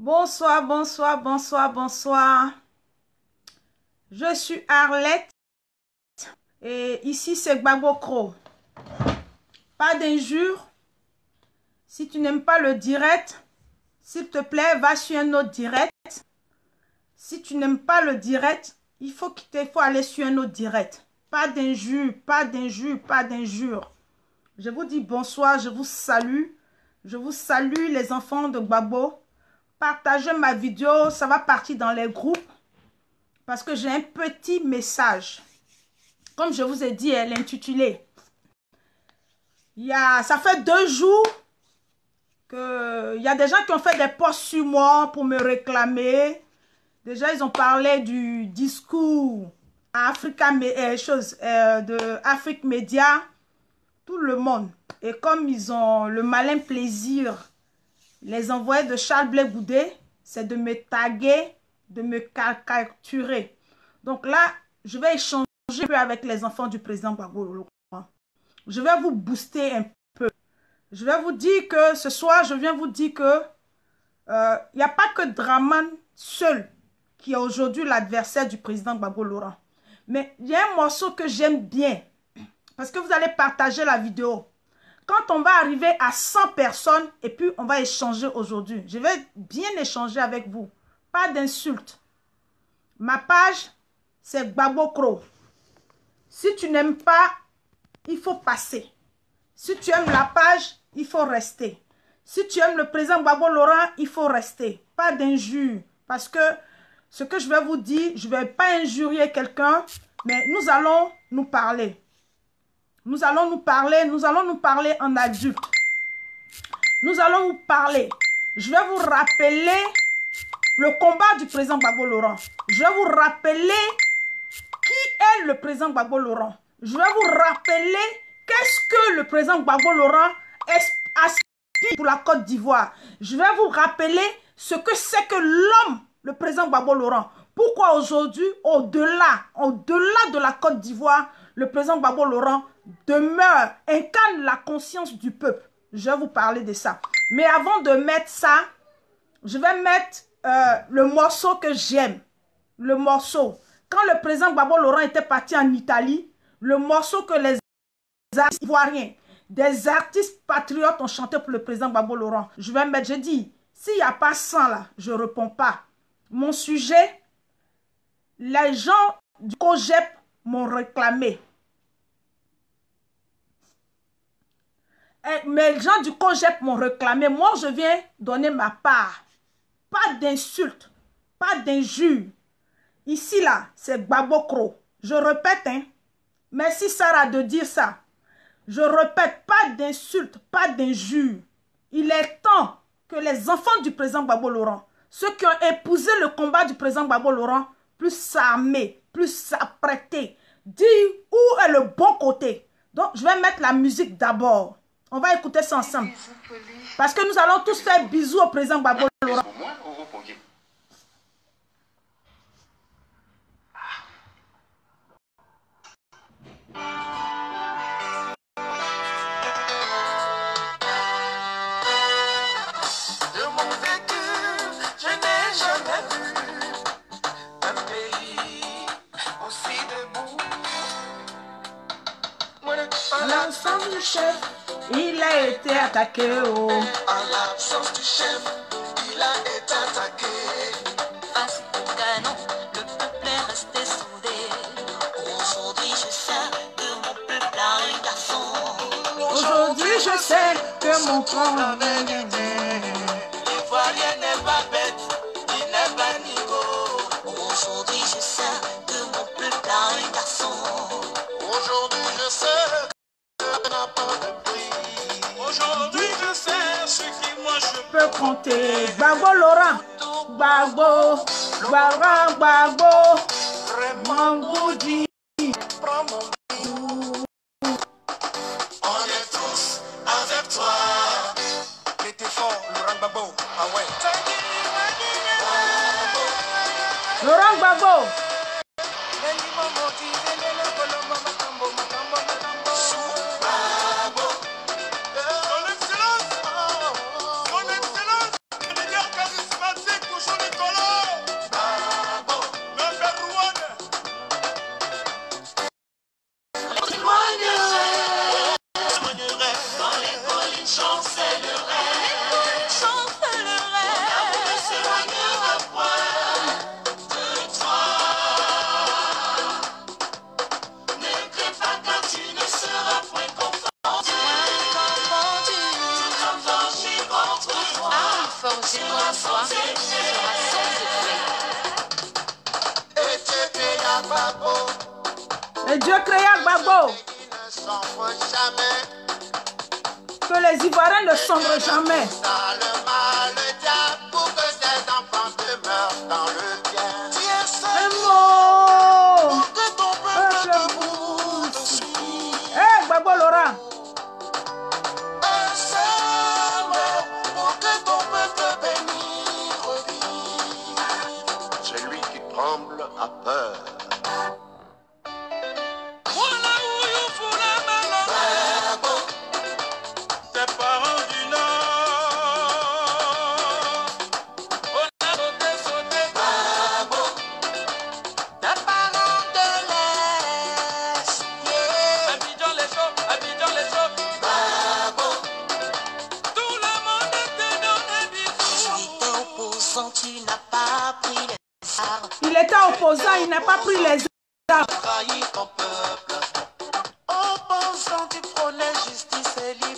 Bonsoir, bonsoir, bonsoir, bonsoir. Je suis Arlette. Et ici, c'est Crow. Pas d'injure. Si tu n'aimes pas le direct, s'il te plaît, va sur un autre direct. Si tu n'aimes pas le direct, il faut, quitter, faut aller sur un autre direct. Pas d'injure, pas d'injure, pas d'injure. Je vous dis bonsoir, je vous salue. Je vous salue les enfants de Babo partagez ma vidéo, ça va partir dans les groupes parce que j'ai un petit message. Comme je vous ai dit, elle Il y a, ça fait deux jours que il y a des gens qui ont fait des posts sur moi pour me réclamer. Déjà, ils ont parlé du discours Africa, euh, chose, euh, de Afrique Média, tout le monde. Et comme ils ont le malin plaisir les envoyés de Charles Blé c'est de me taguer, de me caricaturer. Donc là, je vais échanger avec les enfants du président Laurent. Je vais vous booster un peu. Je vais vous dire que ce soir, je viens vous dire que euh, il n'y a pas que Draman seul qui est aujourd'hui l'adversaire du président Gbagbo Laurent. Mais il y a un morceau que j'aime bien. Parce que vous allez partager la vidéo quand on va arriver à 100 personnes, et puis on va échanger aujourd'hui. Je vais bien échanger avec vous. Pas d'insultes. Ma page, c'est Babo Crow. Si tu n'aimes pas, il faut passer. Si tu aimes la page, il faut rester. Si tu aimes le présent Babo Laurent, il faut rester. Pas d'injures. Parce que ce que je vais vous dire, je ne vais pas injurier quelqu'un, mais nous allons nous parler. Nous allons nous parler, nous allons nous parler en adulte. Nous allons vous parler. Je vais vous rappeler le combat du président babo Laurent. Je vais vous rappeler qui est le président babo Laurent. Je vais vous rappeler qu'est-ce que le président babo Laurent aspire pour la Côte d'Ivoire. Je vais vous rappeler ce que c'est que l'homme, le président Babo Laurent. Pourquoi aujourd'hui, au-delà, au-delà de la Côte d'Ivoire, le président babo Laurent demeure, incarne la conscience du peuple. Je vais vous parler de ça. Mais avant de mettre ça, je vais mettre euh, le morceau que j'aime. Le morceau. Quand le président Babo Laurent était parti en Italie, le morceau que les artistes ivoiriens, des artistes patriotes ont chanté pour le président Babo Laurent. Je vais mettre, je dis, s'il n'y a pas 100 là, je ne réponds pas. Mon sujet, les gens du COGEP m'ont réclamé. Eh, mais les gens du COGEP m'ont réclamé. Moi, je viens donner ma part. Pas d'insultes, pas d'injures. Ici, là, c'est Cro. Je répète, hein. Merci Sarah de dire ça. Je répète, pas d'insultes, pas d'injures. Il est temps que les enfants du président Babo Laurent, ceux qui ont épousé le combat du président Babo Laurent, plus s'armer, plus s'apprêter, dire où est le bon côté. Donc, je vais mettre la musique d'abord. On va écouter ça ensemble. Parce que nous allons tous faire bisous au présent Babo ah, Laurent. Ah. De mon vécu, je n'ai jamais vu un pays aussi debout. L'ensemble du chef il a été attaqué. Oh. En l'absence du chef, il a été attaqué. Face au canon, le peuple est resté sondé Aujourd'hui, je sais que mon peuple a un garçon. Aujourd'hui, je sais que mon peuple a un garçon. je peux compter. Bavo Laurent, Babo Laurent vraiment vous Goudi.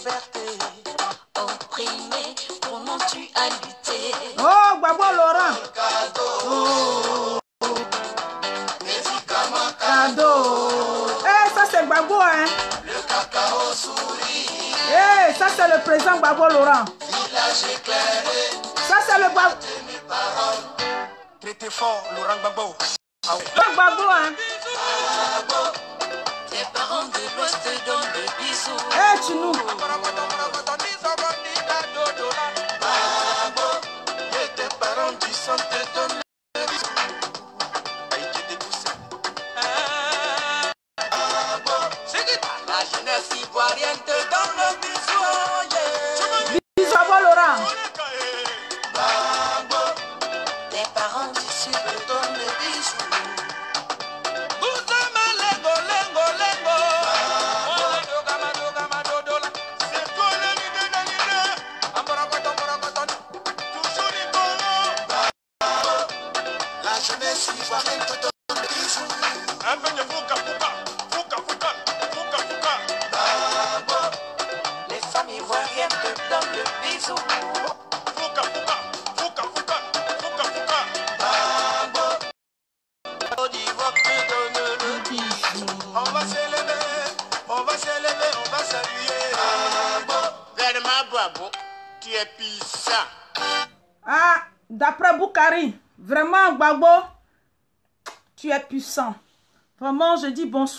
liberté. Opprimé, mon tu as Oh, Babo Laurent Cadeau Médicament cadeau Eh, ça c'est le Babo, hein Le cacao souris Eh, ça c'est le présent Babo Laurent Village éclairé Ça c'est le Babo Traité fort, Laurent Babo Babo, hein Babo parents de l'Ouest donnent le bisou. tu nous.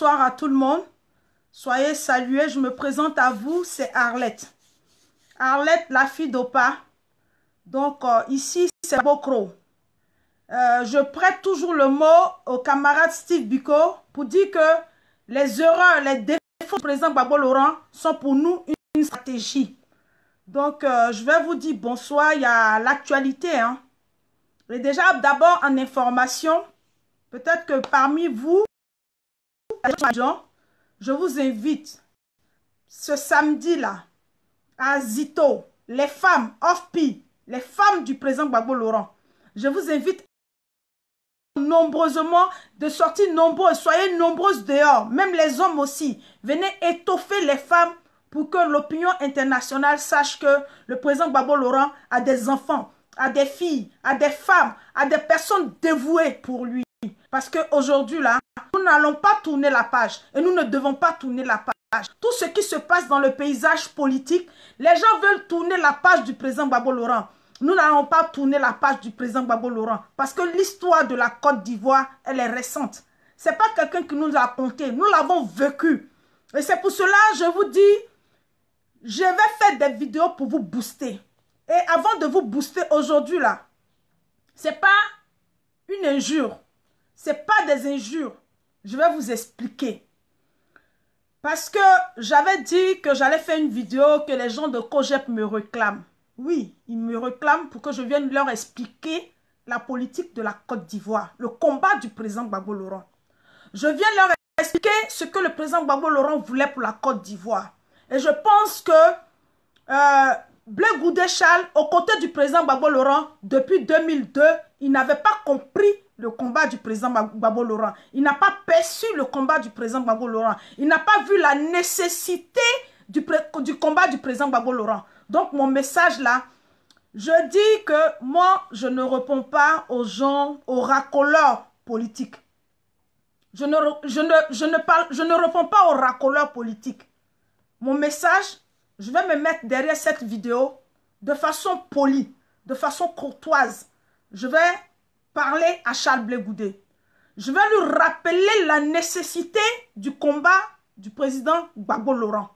à tout le monde. Soyez salués. Je me présente à vous. C'est Arlette. Arlette, la fille d'Opa. Donc, euh, ici, c'est Bokro. Euh, je prête toujours le mot au camarade Steve Biko pour dire que les erreurs, les défauts du Babo Laurent sont pour nous une stratégie. Donc, euh, je vais vous dire bonsoir. Il y a l'actualité. Hein. déjà, d'abord, en information, peut-être que parmi vous, je vous invite ce samedi-là à Zito, les femmes off-pi, les femmes du président Babo Laurent. Je vous invite nombreusement de sortir nombreuses, soyez nombreuses dehors, même les hommes aussi. Venez étoffer les femmes pour que l'opinion internationale sache que le président Gbagbo Laurent a des enfants, a des filles, a des femmes, a des personnes dévouées pour lui. Parce qu'aujourd'hui, là, nous n'allons pas tourner la page. Et nous ne devons pas tourner la page. Tout ce qui se passe dans le paysage politique, les gens veulent tourner la page du président Babo Laurent. Nous n'allons pas tourner la page du président Babo Laurent. Parce que l'histoire de la Côte d'Ivoire, elle est récente. Ce n'est pas quelqu'un qui nous l'a conté, Nous l'avons vécu. Et c'est pour cela, je vous dis, je vais faire des vidéos pour vous booster. Et avant de vous booster aujourd'hui, là, n'est pas une injure. Ce n'est pas des injures. Je vais vous expliquer. Parce que j'avais dit que j'allais faire une vidéo que les gens de Cogep me réclament. Oui, ils me réclament pour que je vienne leur expliquer la politique de la Côte d'Ivoire, le combat du président Gbagbo Laurent. Je viens leur expliquer ce que le président Gbagbo Laurent voulait pour la Côte d'Ivoire. Et je pense que euh, Blé Goudé Charles, aux côtés du président Babo Laurent, depuis 2002, il n'avait pas compris le combat du président Babo Laurent. Il n'a pas perçu le combat du président Babo Laurent. Il n'a pas vu la nécessité du, du combat du président babo Laurent. Donc, mon message là, je dis que moi, je ne réponds pas aux gens, aux racoleurs politiques. Je ne, ne, ne, parle, je ne réponds pas aux racoleurs politiques. Mon message, je vais me mettre derrière cette vidéo de façon polie, de façon courtoise. Je vais parler à Charles Blé Je vais lui rappeler la nécessité du combat du président Gbagbo Laurent.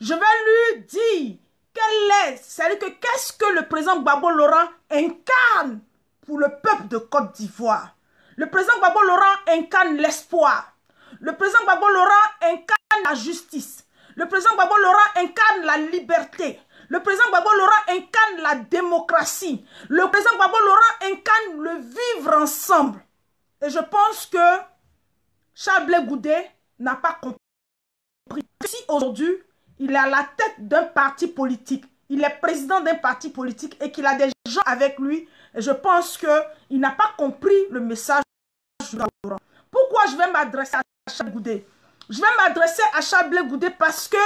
Je vais lui dire quelle est, que qu'est-ce que le président Gbagbo Laurent incarne pour le peuple de Côte d'Ivoire. Le président Gbagbo Laurent incarne l'espoir. Le président Gbagbo Laurent incarne la justice. Le président Babo Laurent incarne la liberté. Le président Babo Laurent incarne la démocratie. Le président Babo Laurent incarne le vivre ensemble. Et je pense que Charles Blé Goudé n'a pas compris. Si aujourd'hui, il est à la tête d'un parti politique, il est président d'un parti politique et qu'il a des gens avec lui, je pense qu'il n'a pas compris le message de Laurent. Pourquoi je vais m'adresser à Charles Goudé je vais m'adresser à Chablé Goudé parce que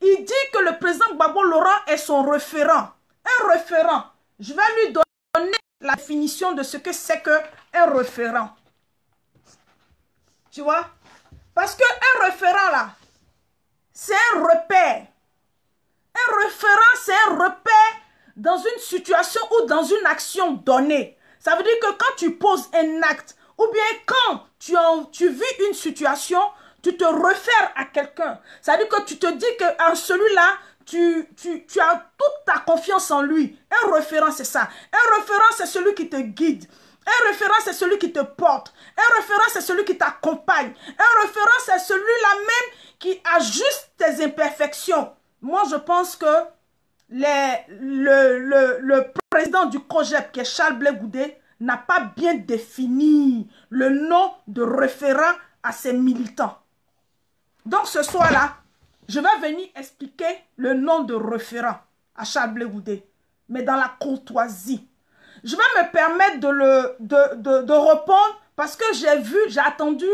il dit que le président Babo Laurent est son référent. Un référent. Je vais lui donner la définition de ce que c'est que un référent. Tu vois Parce qu'un référent là, c'est un repère. Un référent, c'est un repère dans une situation ou dans une action donnée. Ça veut dire que quand tu poses un acte, ou bien quand tu vis une situation, tu te réfères à quelqu'un. Ça veut dire que tu te dis qu'en celui-là, tu, tu, as toute ta confiance en lui. Un référent, c'est ça. Un référent, c'est celui qui te guide. Un référent, c'est celui qui te porte. Un référent, c'est celui qui t'accompagne. Un référent, c'est celui-là même qui ajuste tes imperfections. Moi, je pense que le, président du COGEP, qui est Charles Blé n'a pas bien défini le nom de référent à ses militants. Donc ce soir-là, je vais venir expliquer le nom de référent à Charles Blegoudé. mais dans la courtoisie. Je vais me permettre de, le, de, répondre parce que j'ai vu, j'ai attendu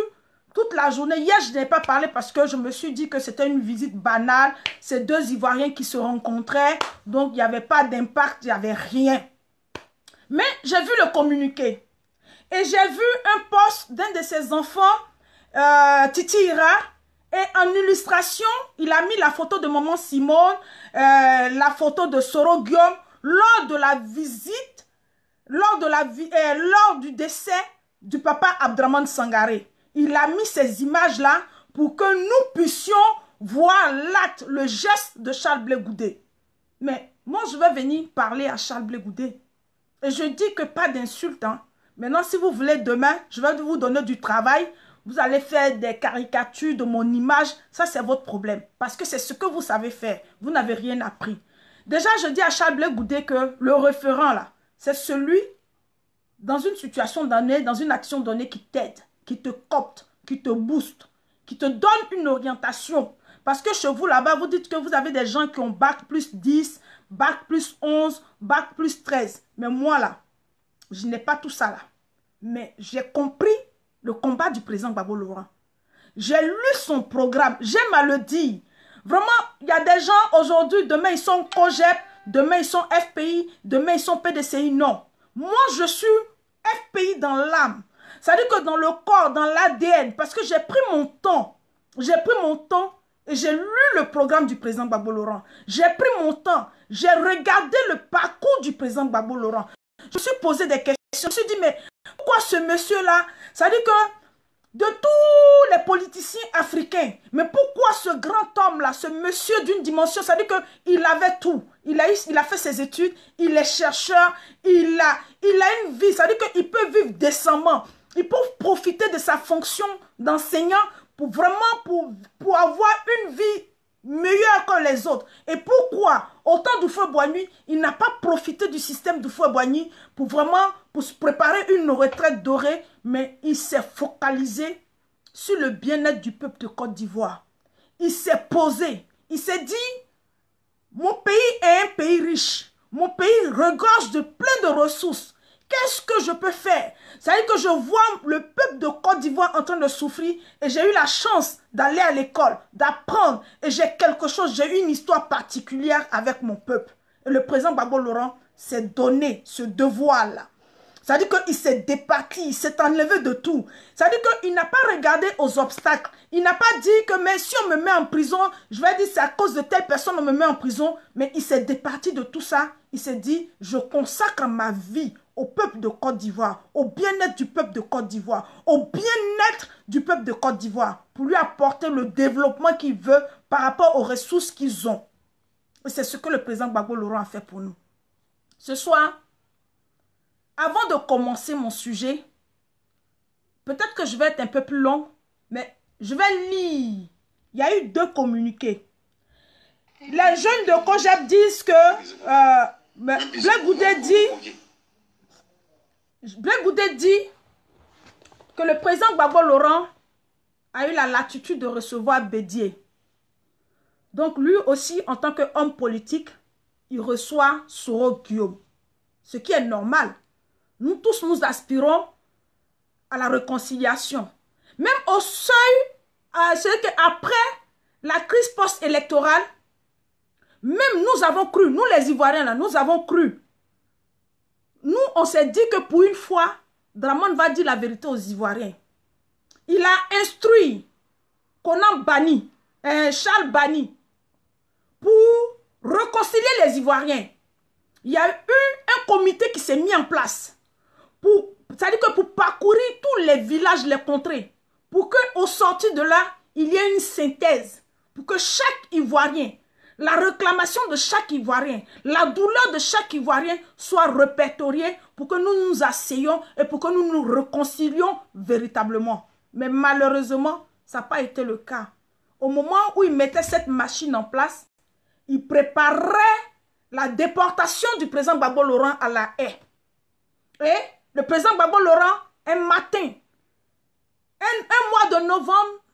toute la journée. Hier, je n'ai pas parlé parce que je me suis dit que c'était une visite banale. Ces deux Ivoiriens qui se rencontraient, donc il n'y avait pas d'impact, il n'y avait rien. Mais j'ai vu le communiqué. Et j'ai vu un poste d'un de ses enfants, euh, Titi et en illustration, il a mis la photo de Maman Simone, euh, la photo de Soro Guillaume lors de la visite, lors, de la, vie, euh, lors du décès du papa Abdraman Sangaré. Il a mis ces images-là pour que nous puissions voir l'acte, le geste de Charles Blé Mais moi, je vais venir parler à Charles Blé Et je dis que pas d'insultes. Hein. Maintenant, si vous voulez, demain, je vais vous donner du travail vous allez faire des caricatures de mon image, ça c'est votre problème. Parce que c'est ce que vous savez faire. Vous n'avez rien appris. Déjà, je dis à Charles Blais que le référent là, c'est celui dans une situation donnée, dans une action donnée qui t'aide, qui te copte, qui te booste, qui te donne une orientation. Parce que chez vous là-bas, vous dites que vous avez des gens qui ont bac plus 10, bac plus 11, bac plus 13. Mais moi là, je n'ai pas tout ça là. Mais j'ai compris le combat du président Babo Laurent. J'ai lu son programme, j'aime à le dire. Vraiment, il y a des gens aujourd'hui, demain ils sont COGEP, demain ils sont FPI, demain ils sont PDCI. Non. Moi, je suis FPI dans l'âme. C'est-à-dire que dans le corps, dans l'ADN, parce que j'ai pris mon temps. J'ai pris mon temps et j'ai lu le programme du président Babo Laurent. J'ai pris mon temps. J'ai regardé le parcours du président Babo Laurent. Je me suis posé des questions. Je me suis dit, mais pourquoi ce monsieur-là Ça dit que de tous les politiciens africains. Mais pourquoi ce grand homme-là, ce monsieur d'une dimension, ça dit dire qu'il avait tout. Il a, il a fait ses études, il est chercheur, il a, il a une vie, ça veut dire qu'il peut vivre décemment. Il peut profiter de sa fonction d'enseignant pour vraiment pour, pour avoir une vie meilleure que les autres. Et pourquoi, autant d'oufoué Boigny, il n'a pas profité du système du Boigny pour vraiment pour se préparer une retraite dorée, mais il s'est focalisé sur le bien-être du peuple de Côte d'Ivoire. Il s'est posé, il s'est dit, mon pays est un pays riche, mon pays regorge de plein de ressources. Qu'est-ce que je peux faire C'est-à-dire que je vois le peuple de Côte d'Ivoire en train de souffrir et j'ai eu la chance d'aller à l'école, d'apprendre et j'ai quelque chose, j'ai eu une histoire particulière avec mon peuple. Et le président Babo Laurent s'est donné ce devoir-là. Ça veut dire qu'il s'est départi, il s'est enlevé de tout. Ça dit dire qu'il n'a pas regardé aux obstacles. Il n'a pas dit que, si on me met en prison, je vais dire c'est à cause de telle personne on me met en prison. Mais il s'est départi de tout ça. Il s'est dit, je consacre ma vie au peuple de Côte d'Ivoire, au bien-être du peuple de Côte d'Ivoire, au bien-être du peuple de Côte d'Ivoire, pour lui apporter le développement qu'il veut par rapport aux ressources qu'ils ont. Et c'est ce que le président Gbagbo Laurent a fait pour nous. Ce soir, avant de commencer mon sujet, peut-être que je vais être un peu plus long, mais je vais lire. Il y a eu deux communiqués. Les jeunes de Kojab disent que euh, dit Black dit que le président Gbagbo Laurent a eu la latitude de recevoir Bédier. Donc lui aussi, en tant qu'homme politique, il reçoit Soro Guillaume. Ce qui est normal. Nous tous, nous aspirons à la réconciliation. Même au seuil, à euh, c'est qu'après la crise post-électorale, même nous avons cru, nous les Ivoiriens, nous avons cru. Nous, on s'est dit que pour une fois, Dramon va dire la vérité aux Ivoiriens. Il a instruit Conan Bani, euh, Charles Bani, pour réconcilier les Ivoiriens. Il y a eu un comité qui s'est mis en place c'est-à-dire que pour parcourir tous les villages, les contrées, pour qu'au sorti de là, il y ait une synthèse, pour que chaque Ivoirien, la réclamation de chaque Ivoirien, la douleur de chaque Ivoirien soit répertoriée pour que nous nous asseyons et pour que nous nous réconcilions véritablement. Mais malheureusement, ça n'a pas été le cas. Au moment où il mettait cette machine en place, il préparait la déportation du président Babo Laurent à la haie. Et le président Babo Laurent, un matin, un, mois de novembre,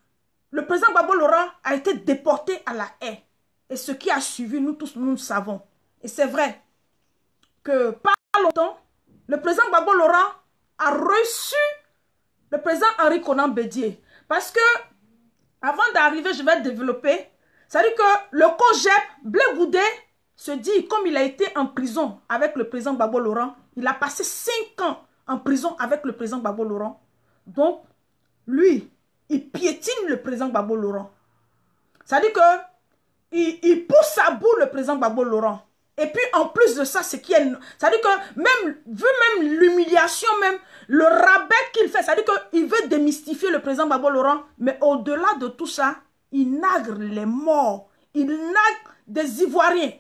le président Babo Laurent a été déporté à la haie. Et ce qui a suivi, nous tous, nous le savons. Et c'est vrai que pas longtemps, le président Babo Laurent a reçu le président Henri Conan Bédier. Parce que, avant d'arriver, je vais développer. C'est-à-dire que le COGEP, Blé Goudé, se dit, comme il a été en prison avec le président Babo Laurent, il a passé cinq ans en prison avec le président Babo Laurent. Donc, lui, il piétine le président Babo Laurent. Ça dit que il, pousse à bout le président Babo Laurent. Et puis, en plus de ça, c'est qui est... ça que même, vu même l'humiliation, même le rabais qu'il fait, ça dit que qu'il veut démystifier le président Babo Laurent. Mais au-delà de tout ça, il nagre les morts. Il nagre des Ivoiriens.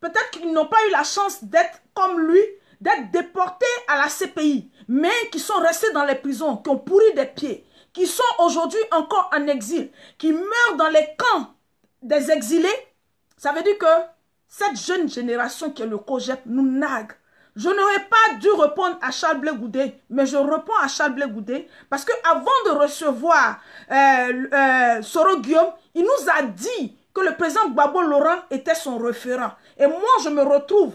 Peut-être qu'ils n'ont pas eu la chance d'être comme lui, d'être déportés à la CPI, mais qui sont restés dans les prisons, qui ont pourri des pieds, qui sont aujourd'hui encore en exil, qui meurent dans les camps des exilés, ça veut dire que cette jeune génération qui est le COGEP nous nague. Je n'aurais pas dû répondre à Charles Blé Goudé, mais je réponds à Charles Blé Goudé parce que avant de recevoir euh, euh, Soro Guillaume, il nous a dit que le président Babo Laurent était son référent. Et moi, je me retrouve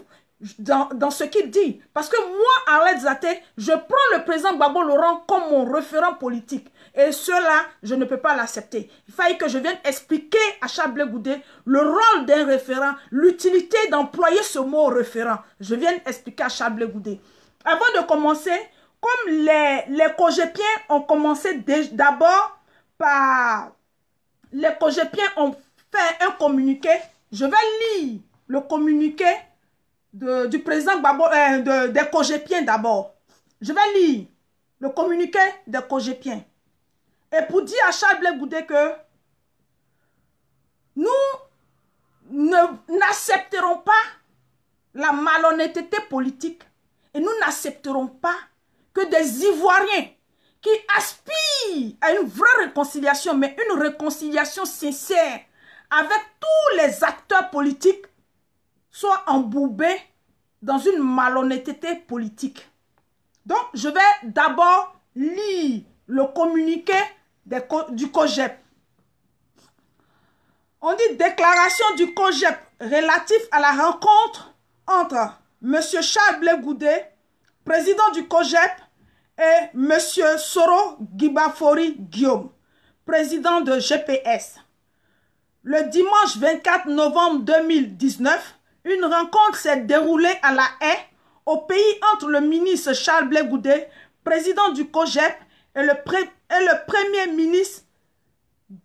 dans, ce qu'il dit. Parce que moi, Arlette Zaté, je prends le président Babo Laurent comme mon référent politique. Et cela, je ne peux pas l'accepter. Il fallait que je vienne expliquer à Chablé Goudé le rôle d'un référent, l'utilité d'employer ce mot référent. Je viens expliquer à Chablé Goudé. Avant de commencer, comme les, les cogépiens ont commencé d'abord par... Les cogépiens ont fait un communiqué. Je vais lire le communiqué du président euh, des Cogépiens d'abord. Je vais lire le communiqué des Cogépiens. Et pour dire à Charles Blé que nous n'accepterons pas la malhonnêteté politique et nous n'accepterons pas que des Ivoiriens qui aspirent à une vraie réconciliation, mais une réconciliation sincère avec tous les acteurs politiques, soit embourbé dans une malhonnêteté politique. Donc, je vais d'abord lire le communiqué du COGEP. On dit déclaration du COGEP relatif à la rencontre entre M. Charles Blegoudé, président du COGEP, et M. Soro Gibafori Guillaume, président de GPS. Le dimanche 24 novembre 2019, une rencontre s'est déroulée à La haie au pays entre le ministre Charles Blé président du COGEP, et le, premier ministre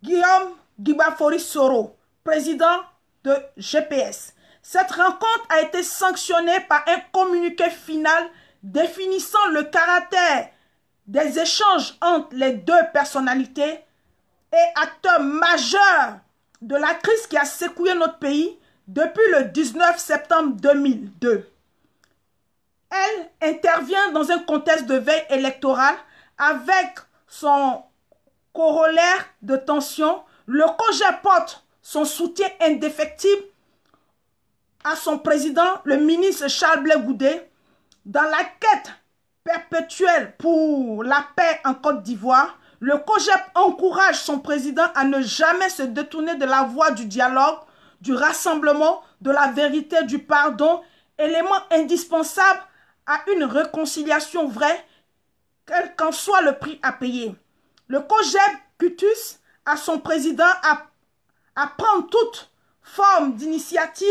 Guillaume Gibafori Soro, président de GPS. Cette rencontre a été sanctionnée par un communiqué final définissant le caractère des échanges entre les deux personnalités et acteurs majeurs de la crise qui a secoué notre pays depuis le 19 septembre 2002. Elle intervient dans un contexte de veille électorale avec son corollaire de tension. Le COGE porte son soutien indéfectible à son président, le ministre Charles Blé Goudet, dans la quête perpétuelle pour la paix en Côte d'Ivoire. Le COGEP encourage son président à ne jamais se détourner de la voie du dialogue du rassemblement, de la vérité, du pardon, élément indispensable à une réconciliation vraie, quel qu'en soit le prix à payer. Le COGEB Cutus à son président à, à prendre toute forme d'initiative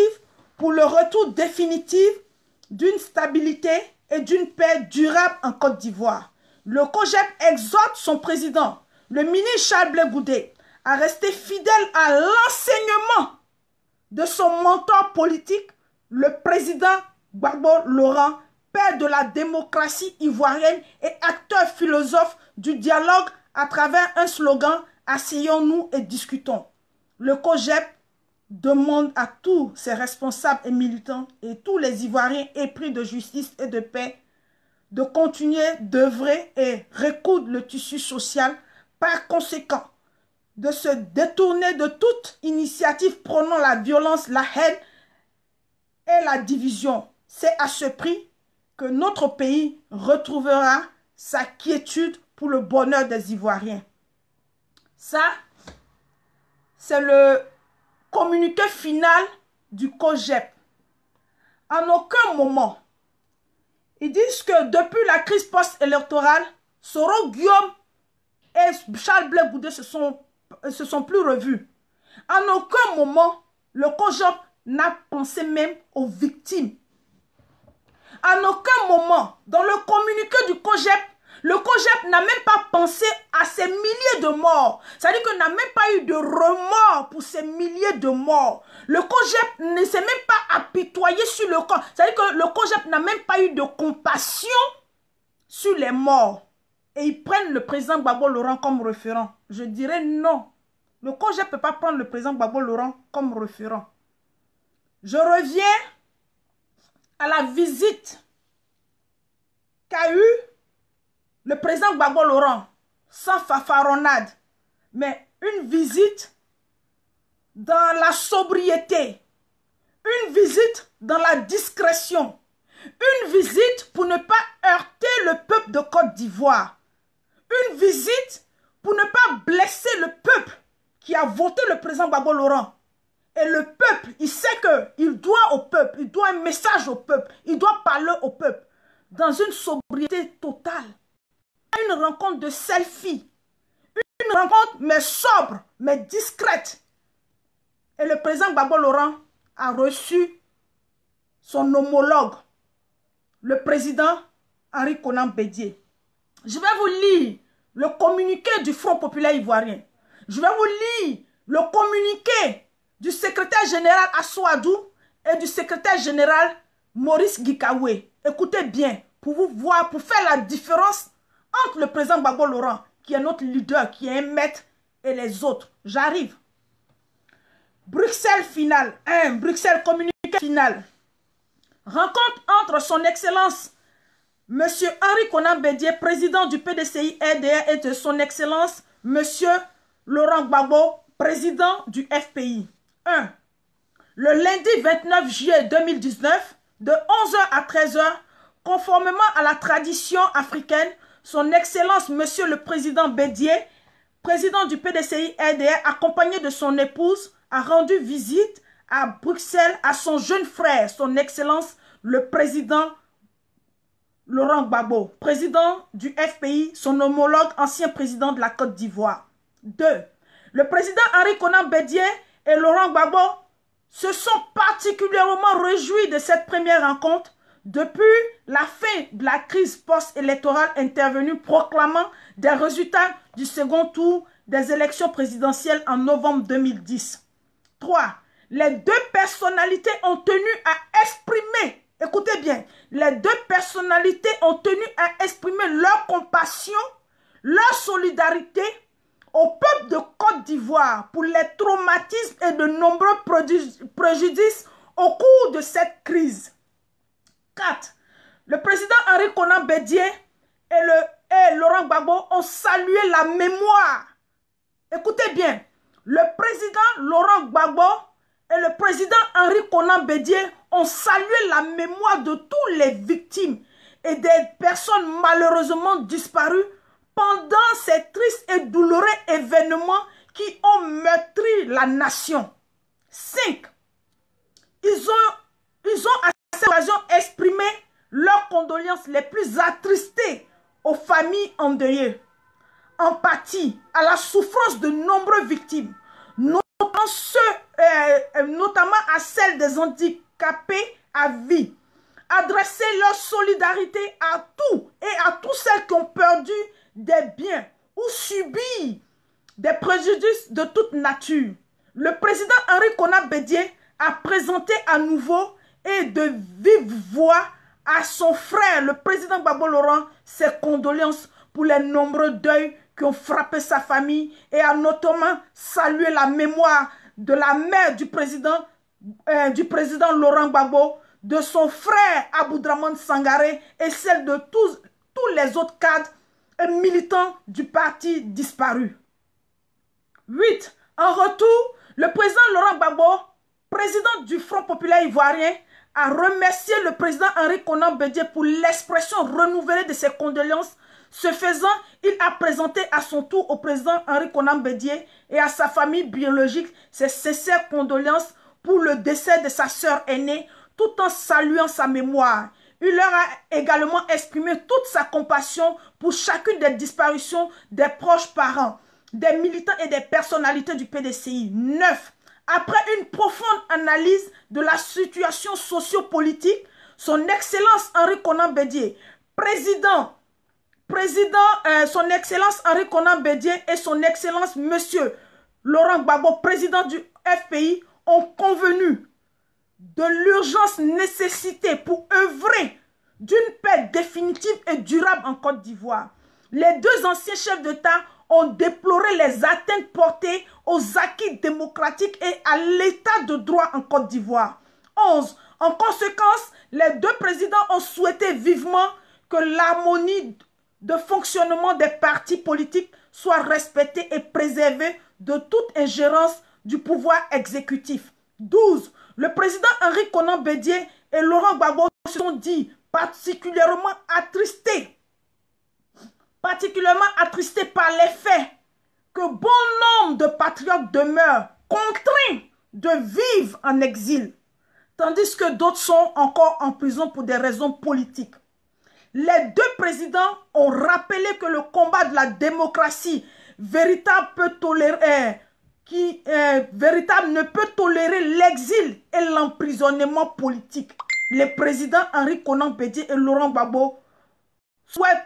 pour le retour définitif d'une stabilité et d'une paix durable en Côte d'Ivoire. Le COGEP exhorte son président, le ministre Charles Blé à rester fidèle à l'enseignement de son mentor politique, le président Gbagbo Laurent, père de la démocratie ivoirienne et acteur philosophe du dialogue à travers un slogan Asseyons-nous et discutons. Le COGEP demande à tous ses responsables et militants et tous les Ivoiriens épris de justice et de paix de continuer d'œuvrer et recoudre le tissu social. Par conséquent, de se détourner de toute initiative prônant la violence, la haine et la division. C'est à ce prix que notre pays retrouvera sa quiétude pour le bonheur des Ivoiriens. Ça, c'est le communiqué final du COGEP. En aucun moment, ils disent que depuis la crise post-électorale, Soro Guillaume et Charles Blé se sont euh, se sont plus revus. En aucun moment, le COGEP n'a pensé même aux victimes. En aucun moment, dans le communiqué du COGEP, le COGEP n'a même pas pensé à ces milliers de morts. Ça à dire qu'il n'a même pas eu de remords pour ces milliers de morts. Le COGEP ne s'est même pas apitoyé sur le corps. C'est-à-dire que le COGEP n'a même pas eu de compassion sur les morts et ils prennent le président Babo Laurent comme référent. Je dirais non. Le congé ne peut pas prendre le président Babo Laurent comme référent. Je reviens à la visite qu'a eu le président Babo Laurent, sans fafaronnade, mais une visite dans la sobriété, une visite dans la discrétion, une visite pour ne pas heurter le peuple de Côte d'Ivoire une visite pour ne pas blesser le peuple qui a voté le président Babo Laurent. Et le peuple, il sait qu'il doit au peuple, il doit un message au peuple, il doit parler au peuple. Dans une sobriété totale. Une rencontre de selfie. Une rencontre, mais sobre, mais discrète. Et le président Babo Laurent a reçu son homologue, le président Henri Conan Bédier. Je vais vous lire le communiqué du Front populaire ivoirien. Je vais vous lire le communiqué du secrétaire général Assouadou et du secrétaire général Maurice Gikawe. Écoutez bien pour vous voir, pour faire la différence entre le président Gbagbo Laurent, qui est notre leader, qui est un maître, et les autres. J'arrive. Bruxelles finale. 1. Bruxelles communiqué final. Rencontre entre son excellence Monsieur Henri Conan Bédier, président du PDCI RDR et de son excellence, Monsieur Laurent Gbagbo, président du FPI. 1. Le lundi 29 juillet 2019, de 11h à 13h, conformément à la tradition africaine, son Excellence Monsieur le Président Bédier, président du PDCI RDR, accompagné de son épouse, a rendu visite à Bruxelles à son jeune frère, son Excellence le Président Laurent Gbagbo, président du FPI, son homologue ancien président de la Côte d'Ivoire. 2. Le président Henri Conan Bédier et Laurent Gbagbo se sont particulièrement réjouis de cette première rencontre depuis la fin de la crise post-électorale intervenue proclamant des résultats du second tour des élections présidentielles en novembre 2010. 3. Les deux personnalités ont tenu à exprimer Écoutez bien, les deux personnalités ont tenu à exprimer leur compassion, leur solidarité au peuple de Côte d'Ivoire pour les traumatismes et de nombreux préjudices au cours de cette crise. 4. Le président Henri Conan Bédier et, le, Laurent Gbagbo ont salué la mémoire. Écoutez bien, le président Laurent Gbagbo et le président Henri Conan Bédier ont salué la mémoire de toutes les victimes et des personnes malheureusement disparues pendant ces tristes et douloureux événements qui ont meurtri la nation. 5. Ils ont, ils ont à cette occasion exprimé leurs condoléances les plus attristées aux familles endeuillées. En à la souffrance de nombreuses victimes, notamment, ceux, euh, euh, notamment à celles des handicapés Capé à vie. Adresser leur solidarité à tous et à tous celles qui ont perdu des biens ou subi des préjudices de toute nature. Le président Henri Bédier a présenté à nouveau et de vive voix à son frère, le président Babo Laurent, ses condoléances pour les nombreux deuils qui ont frappé sa famille et a notamment salué la mémoire de la mère du président euh, du président Laurent Gbagbo, de son frère Aboudraman Sangaré et celle de tous, tous les autres cadres militants du parti disparu. 8. En retour, le président Laurent Gbagbo, président du Front populaire ivoirien, a remercié le président Henri Conan Bédier pour l'expression renouvelée de ses condoléances. Ce faisant, il a présenté à son tour au président Henri Conan Bédier et à sa famille biologique ses sincères condoléances pour le décès de sa sœur aînée tout en saluant sa mémoire. Il leur a également exprimé toute sa compassion pour chacune des disparitions des proches parents, des militants et des personnalités du PDCI. 9. Après une profonde analyse de la situation sociopolitique, son Excellence Henri Conan Bédier, président, président, euh, son Excellence Henri Conan Bédier et son Excellence Monsieur Laurent Gbagbo, président du FPI, ont convenu de l'urgence nécessité pour œuvrer d'une paix définitive et durable en Côte d'Ivoire. Les deux anciens chefs d'État ont déploré les atteintes portées aux acquis démocratiques et à l'état de droit en Côte d'Ivoire. 11. En conséquence, les deux présidents ont souhaité vivement que l'harmonie de fonctionnement des partis politiques soit respectée et préservée de toute ingérence du pouvoir exécutif. 12. Le président Henri Conan Bédier et Laurent Gbagbo se sont dit particulièrement attristés, particulièrement attristés par les faits que bon nombre de patriotes demeurent contraints de vivre en exil, tandis que d'autres sont encore en prison pour des raisons politiques. Les deux présidents ont rappelé que le combat de la démocratie véritable peut tolérer, eh, qui est euh, véritable ne peut tolérer l'exil et l'emprisonnement politique. Les présidents Henri Conan Bédier et Laurent Babo souhaitent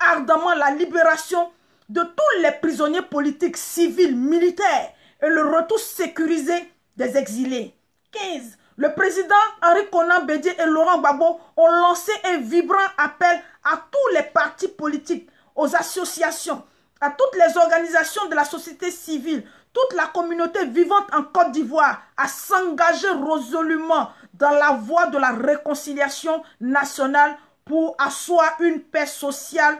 ardemment la libération de tous les prisonniers politiques, civils, militaires et le retour sécurisé des exilés. 15. Le président Henri Conan Bédier et Laurent Babo ont lancé un vibrant appel à tous les partis politiques, aux associations, toutes les organisations de la société civile, toute la communauté vivante en Côte d'Ivoire à s'engager résolument dans la voie de la réconciliation nationale pour asseoir une paix sociale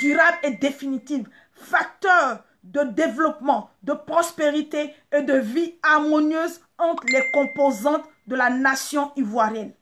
durable et définitive, facteur de développement, de prospérité et de vie harmonieuse entre les composantes de la nation ivoirienne.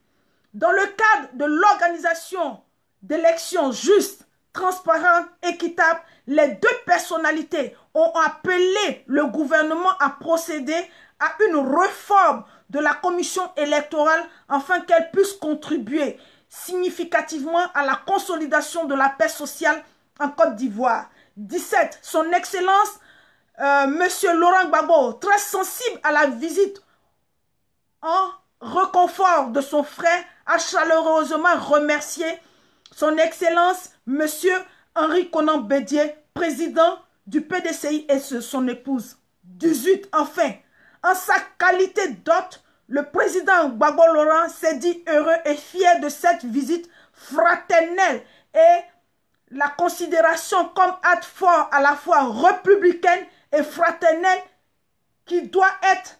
Dans le cadre de l'organisation d'élections justes, transparentes, équitables les deux personnalités ont appelé le gouvernement à procéder à une réforme de la commission électorale afin qu'elle puisse contribuer significativement à la consolidation de la paix sociale en Côte d'Ivoire. 17. Son Excellence, M. Euh, Monsieur Laurent Gbagbo, très sensible à la visite en reconfort de son frère, a chaleureusement remercié Son Excellence, Monsieur Henri Conan Bédier, président du PDCI et son épouse. 18 enfin. En sa qualité d'hôte, le président Gbagbo Laurent s'est dit heureux et fier de cette visite fraternelle et la considération comme acte fort à la fois républicaine et fraternelle qui doit être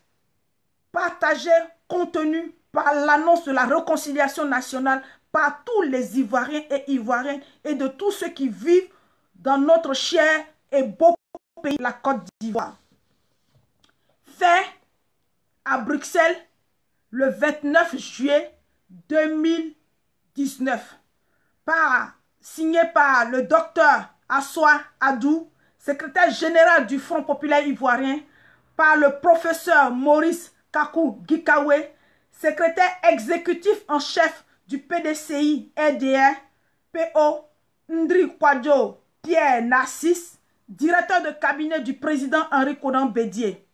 partagée, contenue par l'annonce de la réconciliation nationale tous les Ivoiriens et Ivoiriennes et de tous ceux qui vivent dans notre cher et beau pays, la Côte d'Ivoire. Fait à Bruxelles le 29 juillet 2019 par, signé par le docteur Assoa Adou, secrétaire général du Front populaire ivoirien, par le professeur Maurice Kakou Gikawe, secrétaire exécutif en chef du PDCI rdr PO Ndri Kwadjo Pierre Nassis, directeur de cabinet du président Henri Conan Bédier.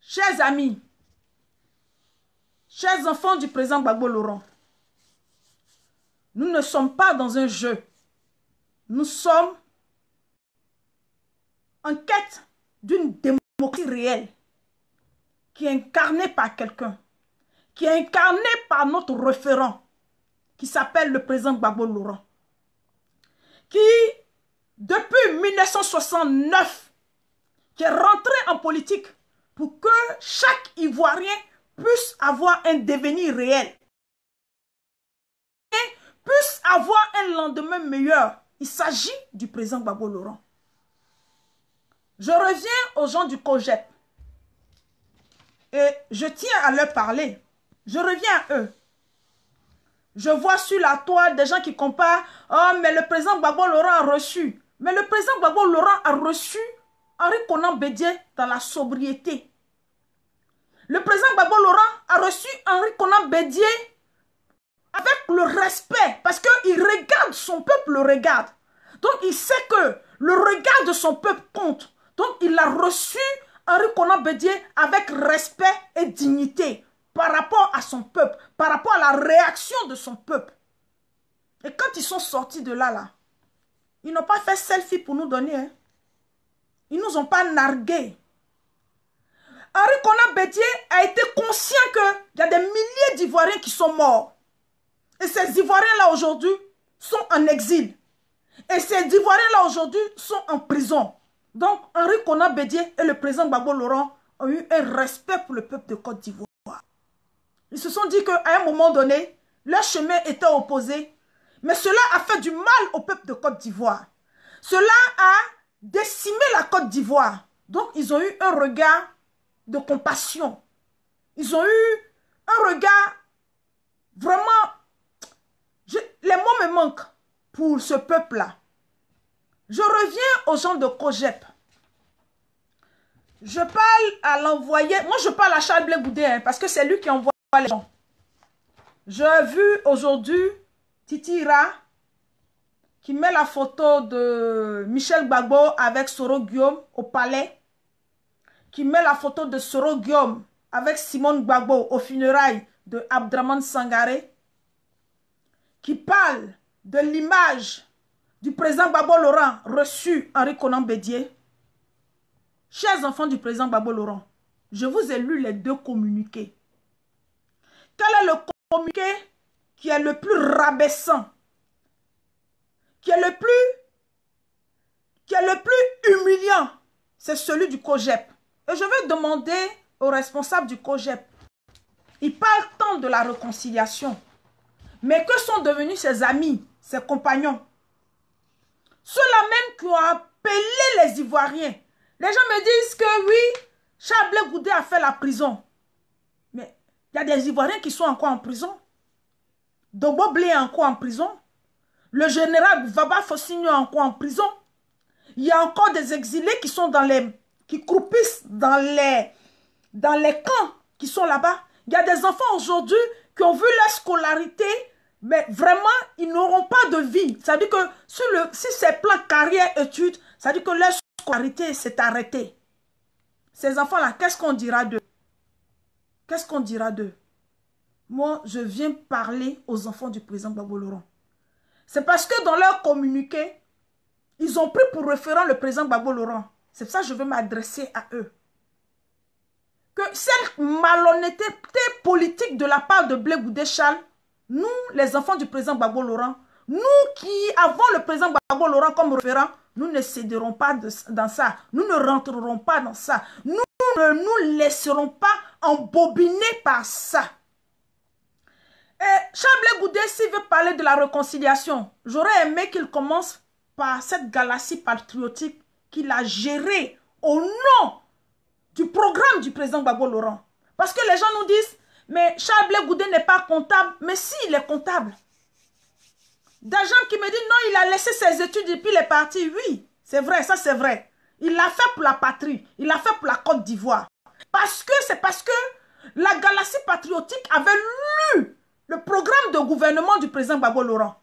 Chers amis, chers enfants du président Gbagbo Laurent, nous ne sommes pas dans un jeu. Nous sommes en quête d'une démocratie réelle qui est incarnée par quelqu'un qui est incarné par notre référent, qui s'appelle le président Babo Laurent, qui, depuis 1969, qui est rentré en politique pour que chaque Ivoirien puisse avoir un devenir réel et puisse avoir un lendemain meilleur. Il s'agit du président Babo Laurent. Je reviens aux gens du COGEP et je tiens à leur parler je reviens à eux. Je vois sur la toile des gens qui comparent « Oh, mais le président Babo Laurent a reçu. » Mais le président Babo Laurent a reçu Henri Conan Bédier dans la sobriété. Le président Babo Laurent a reçu Henri Conan Bédier avec le respect parce qu'il regarde son peuple, le regarde. Donc, il sait que le regard de son peuple compte. Donc, il a reçu Henri Conan Bédier avec respect et dignité par rapport à son peuple, par rapport à la réaction de son peuple. Et quand ils sont sortis de là, là, ils n'ont pas fait selfie pour nous donner. Hein. Ils ne nous ont pas nargués. Henri Conan Bédier a été conscient qu'il y a des milliers d'Ivoiriens qui sont morts. Et ces Ivoiriens-là aujourd'hui sont en exil. Et ces Ivoiriens-là aujourd'hui sont en prison. Donc Henri Conan Bédier et le président Babo Laurent ont eu un respect pour le peuple de Côte d'Ivoire. Ils se sont dit qu'à un moment donné, leur chemin était opposé. Mais cela a fait du mal au peuple de Côte d'Ivoire. Cela a décimé la Côte d'Ivoire. Donc, ils ont eu un regard de compassion. Ils ont eu un regard vraiment... les mots me manquent pour ce peuple-là. Je reviens aux gens de Cogep. Je parle à l'envoyé... Moi, je parle à Charles Blé hein, parce que c'est lui qui envoie les gens. J'ai vu aujourd'hui Titira qui met la photo de Michel Gbagbo avec Soro Guillaume au palais, qui met la photo de Soro Guillaume avec Simone Gbagbo au funérailles de Abdraman Sangaré, qui parle de l'image du président Babo Laurent reçu Henri reconnaissant Bédier. Chers enfants du président Babo Laurent, je vous ai lu les deux communiqués. Quel est le communiqué qui est le plus rabaissant Qui est le plus qui est le plus humiliant C'est celui du COGEP. Et je vais demander aux responsables du COGEP. il parle tant de la réconciliation. Mais que sont devenus ses amis, ses compagnons Ceux-là même qui ont appelé les Ivoiriens. Les gens me disent que oui, Chablé Goudé a fait la prison. Il y a des Ivoiriens qui sont encore en prison. Doboblé est encore en prison. Le général Vaba Fossigno est encore en prison. Il y a encore des exilés qui sont dans les... qui croupissent dans les... dans les camps qui sont là-bas. Il y a des enfants aujourd'hui qui ont vu leur scolarité, mais vraiment, ils n'auront pas de vie. Ça veut dire que sur le, si c'est plein carrière-études, ça veut dire que leur scolarité s'est arrêtée. Ces enfants-là, qu'est-ce qu'on dira d'eux Qu'est-ce qu'on dira d'eux Moi, je viens parler aux enfants du président Laurent. C'est parce que dans leur communiqué, ils ont pris pour référent le président Laurent. C'est ça je veux m'adresser à eux. Que cette malhonnêteté politique de la part de Blé Goudéchal, nous, les enfants du président Laurent, nous qui avons le président Laurent comme référent, nous ne céderons pas dans ça. Nous ne rentrerons pas dans ça. Nous ne nous laisserons pas embobiner par ça. Et Chablé Goudé, s'il veut parler de la réconciliation, j'aurais aimé qu'il commence par cette galaxie patriotique qu'il a gérée au nom du programme du président Babo Laurent. Parce que les gens nous disent, mais Chablé Goudé n'est pas comptable. Mais si, il est comptable. Des gens qui me disent, non, il a laissé ses études et puis il est parti. Oui, c'est vrai, ça c'est vrai. Il l'a fait pour la patrie, il l'a fait pour la Côte d'Ivoire. Parce que c'est parce que la galaxie patriotique avait lu le programme de gouvernement du président Babo Laurent.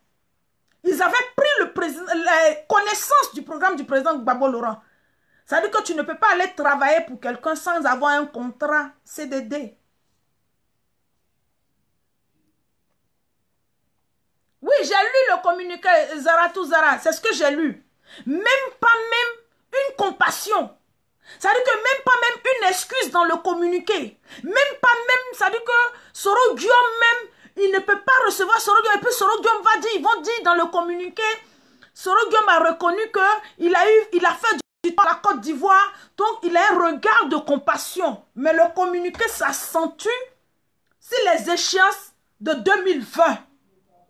Ils avaient pris le la connaissance du programme du président Babo Laurent. Ça veut dire que tu ne peux pas aller travailler pour quelqu'un sans avoir un contrat CDD. Oui, j'ai lu le communiqué euh, Zara, c'est ce que j'ai lu. Même pas même une compassion. Ça veut dire que même pas même une excuse dans le communiqué. Même pas même, ça veut dire que Soro Guillaume même, il ne peut pas recevoir Soro Guillaume. Et puis Soro Guillaume va dire, ils vont dire dans le communiqué, Soro Guillaume a reconnu qu'il a, eu, il a fait du temps à la Côte d'Ivoire. Donc il a un regard de compassion. Mais le communiqué ça s'accentue sur les échéances de 2020.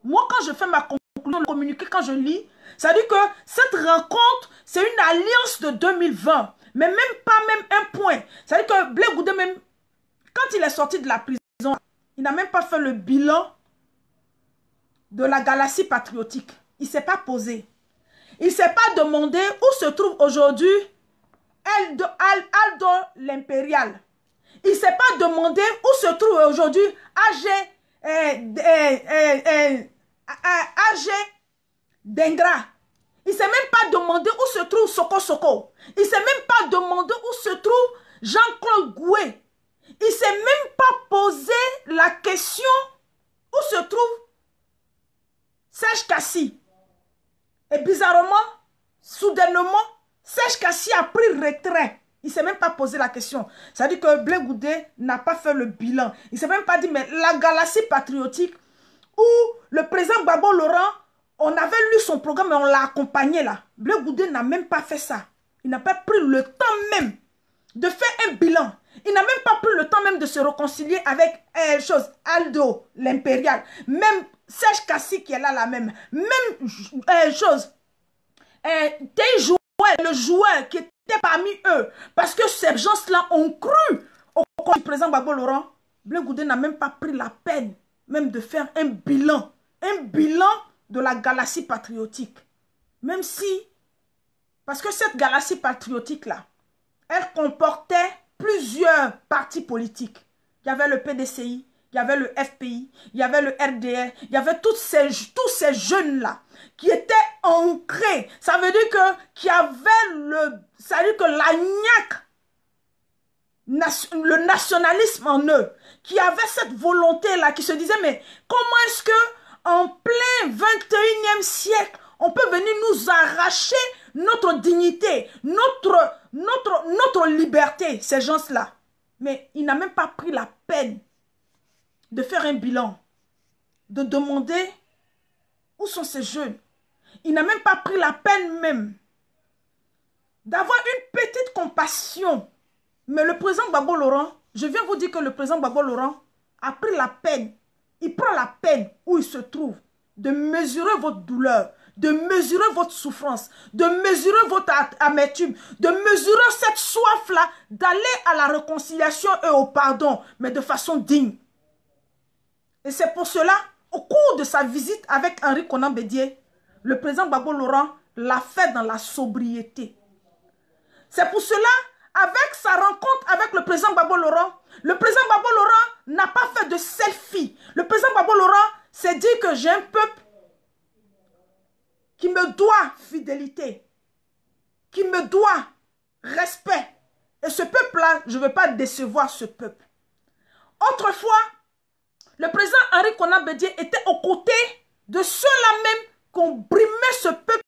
Moi, quand je fais ma conclusion, le communiqué, quand je lis, ça dit que cette rencontre, c'est une alliance de 2020. Mais même pas même un point. Ça dit dire que Blegoudé, même quand il est sorti de la prison, il n'a même pas fait le bilan de la galaxie patriotique. Il ne s'est pas posé. Il ne s'est pas demandé où se trouve aujourd'hui Aldo, Aldo l'impérial. Il ne s'est pas demandé où se trouve aujourd'hui AG âgé eh, eh, eh, Dengra. Il ne s'est même pas demandé où se trouve Soko Soko. Il ne s'est même pas demandé où se trouve Jean-Claude Goué. Il ne s'est même pas posé la question où se trouve Serge Kassi. Et bizarrement, soudainement, Serge Kassi a pris retrait. Il ne s'est même pas posé la question. Ça veut dire que Blé Goudé n'a pas fait le bilan. Il ne s'est même pas dit, mais la galaxie patriotique où le président Babo Laurent, on avait lu son programme et on l'a accompagné là. bleu Goudé n'a même pas fait ça. Il n'a pas pris le temps même de faire un bilan. Il n'a même pas pris le temps même de se réconcilier avec elle eh, Aldo, l'impérial. Même Serge Cassi qui est là la même. Même elle eh, chose. Eh, joueurs. le joueur qui est parmi eux. Parce que ces gens-là ont cru au du président Babo Laurent. Blé Goudé n'a même pas pris la peine même de faire un bilan. Un bilan de la galaxie patriotique. Même si... Parce que cette galaxie patriotique-là, elle comportait plusieurs partis politiques. Il y avait le PDCI, il y avait le FPI, il y avait le RDR, il y avait tous ces jeunes-là qui étaient ancrés. Ça veut dire que qui avait le, ça veut dire que l'agnac, le nationalisme en eux, qui avait cette volonté-là, qui se disait mais comment est-ce que en plein 21e siècle, on peut venir nous arracher notre dignité, notre, notre, notre liberté, ces gens-là. Mais il n'a même pas pris la peine de faire un bilan, de demander où sont ces jeunes. Il n'a même pas pris la peine même d'avoir une petite compassion. Mais le président Babo Laurent, je viens vous dire que le président Babo Laurent a pris la peine, il prend la peine où il se trouve de mesurer votre douleur, de mesurer votre souffrance, de mesurer votre amertume, de mesurer cette soif-là d'aller à la réconciliation et au pardon, mais de façon digne. Et c'est pour cela, au cours de sa visite avec Henri Conan Bédier, le président Babo Laurent l'a fait dans la sobriété. C'est pour cela, avec sa rencontre avec le président Babo Laurent, le président Babo Laurent n'a pas fait de selfie. Le président Babo Laurent s'est dit que j'ai un peuple qui me doit fidélité, qui me doit respect. Et ce peuple-là, je ne veux pas décevoir ce peuple. Autrefois, le président Henri Konan était aux côtés de ceux-là même qui ont brimé ce peuple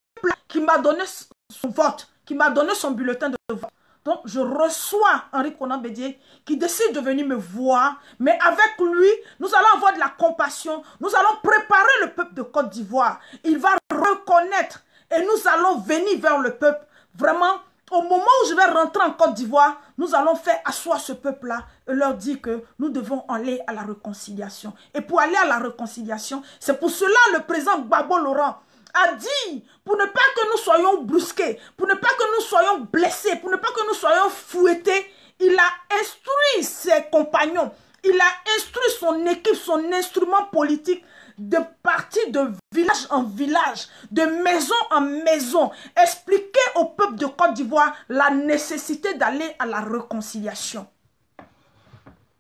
qui m'a donné son vote, qui m'a donné son bulletin de vote. Donc, je reçois Henri Conan Bédier qui décide de venir me voir. Mais avec lui, nous allons avoir de la compassion. Nous allons préparer le peuple de Côte d'Ivoire. Il va reconnaître et nous allons venir vers le peuple. Vraiment, au moment où je vais rentrer en Côte d'Ivoire, nous allons faire asseoir ce peuple-là et leur dire que nous devons aller à la réconciliation. Et pour aller à la réconciliation, c'est pour cela le président Babo Laurent a dit, pour ne pas que nous soyons brusqués, pour ne pas que nous soyons blessés, pour ne pas que nous soyons fouettés, il a instruit ses compagnons, il a instruit son équipe, son instrument politique de partir de village en village, de maison en maison, expliquer au peuple de Côte d'Ivoire la nécessité d'aller à la réconciliation.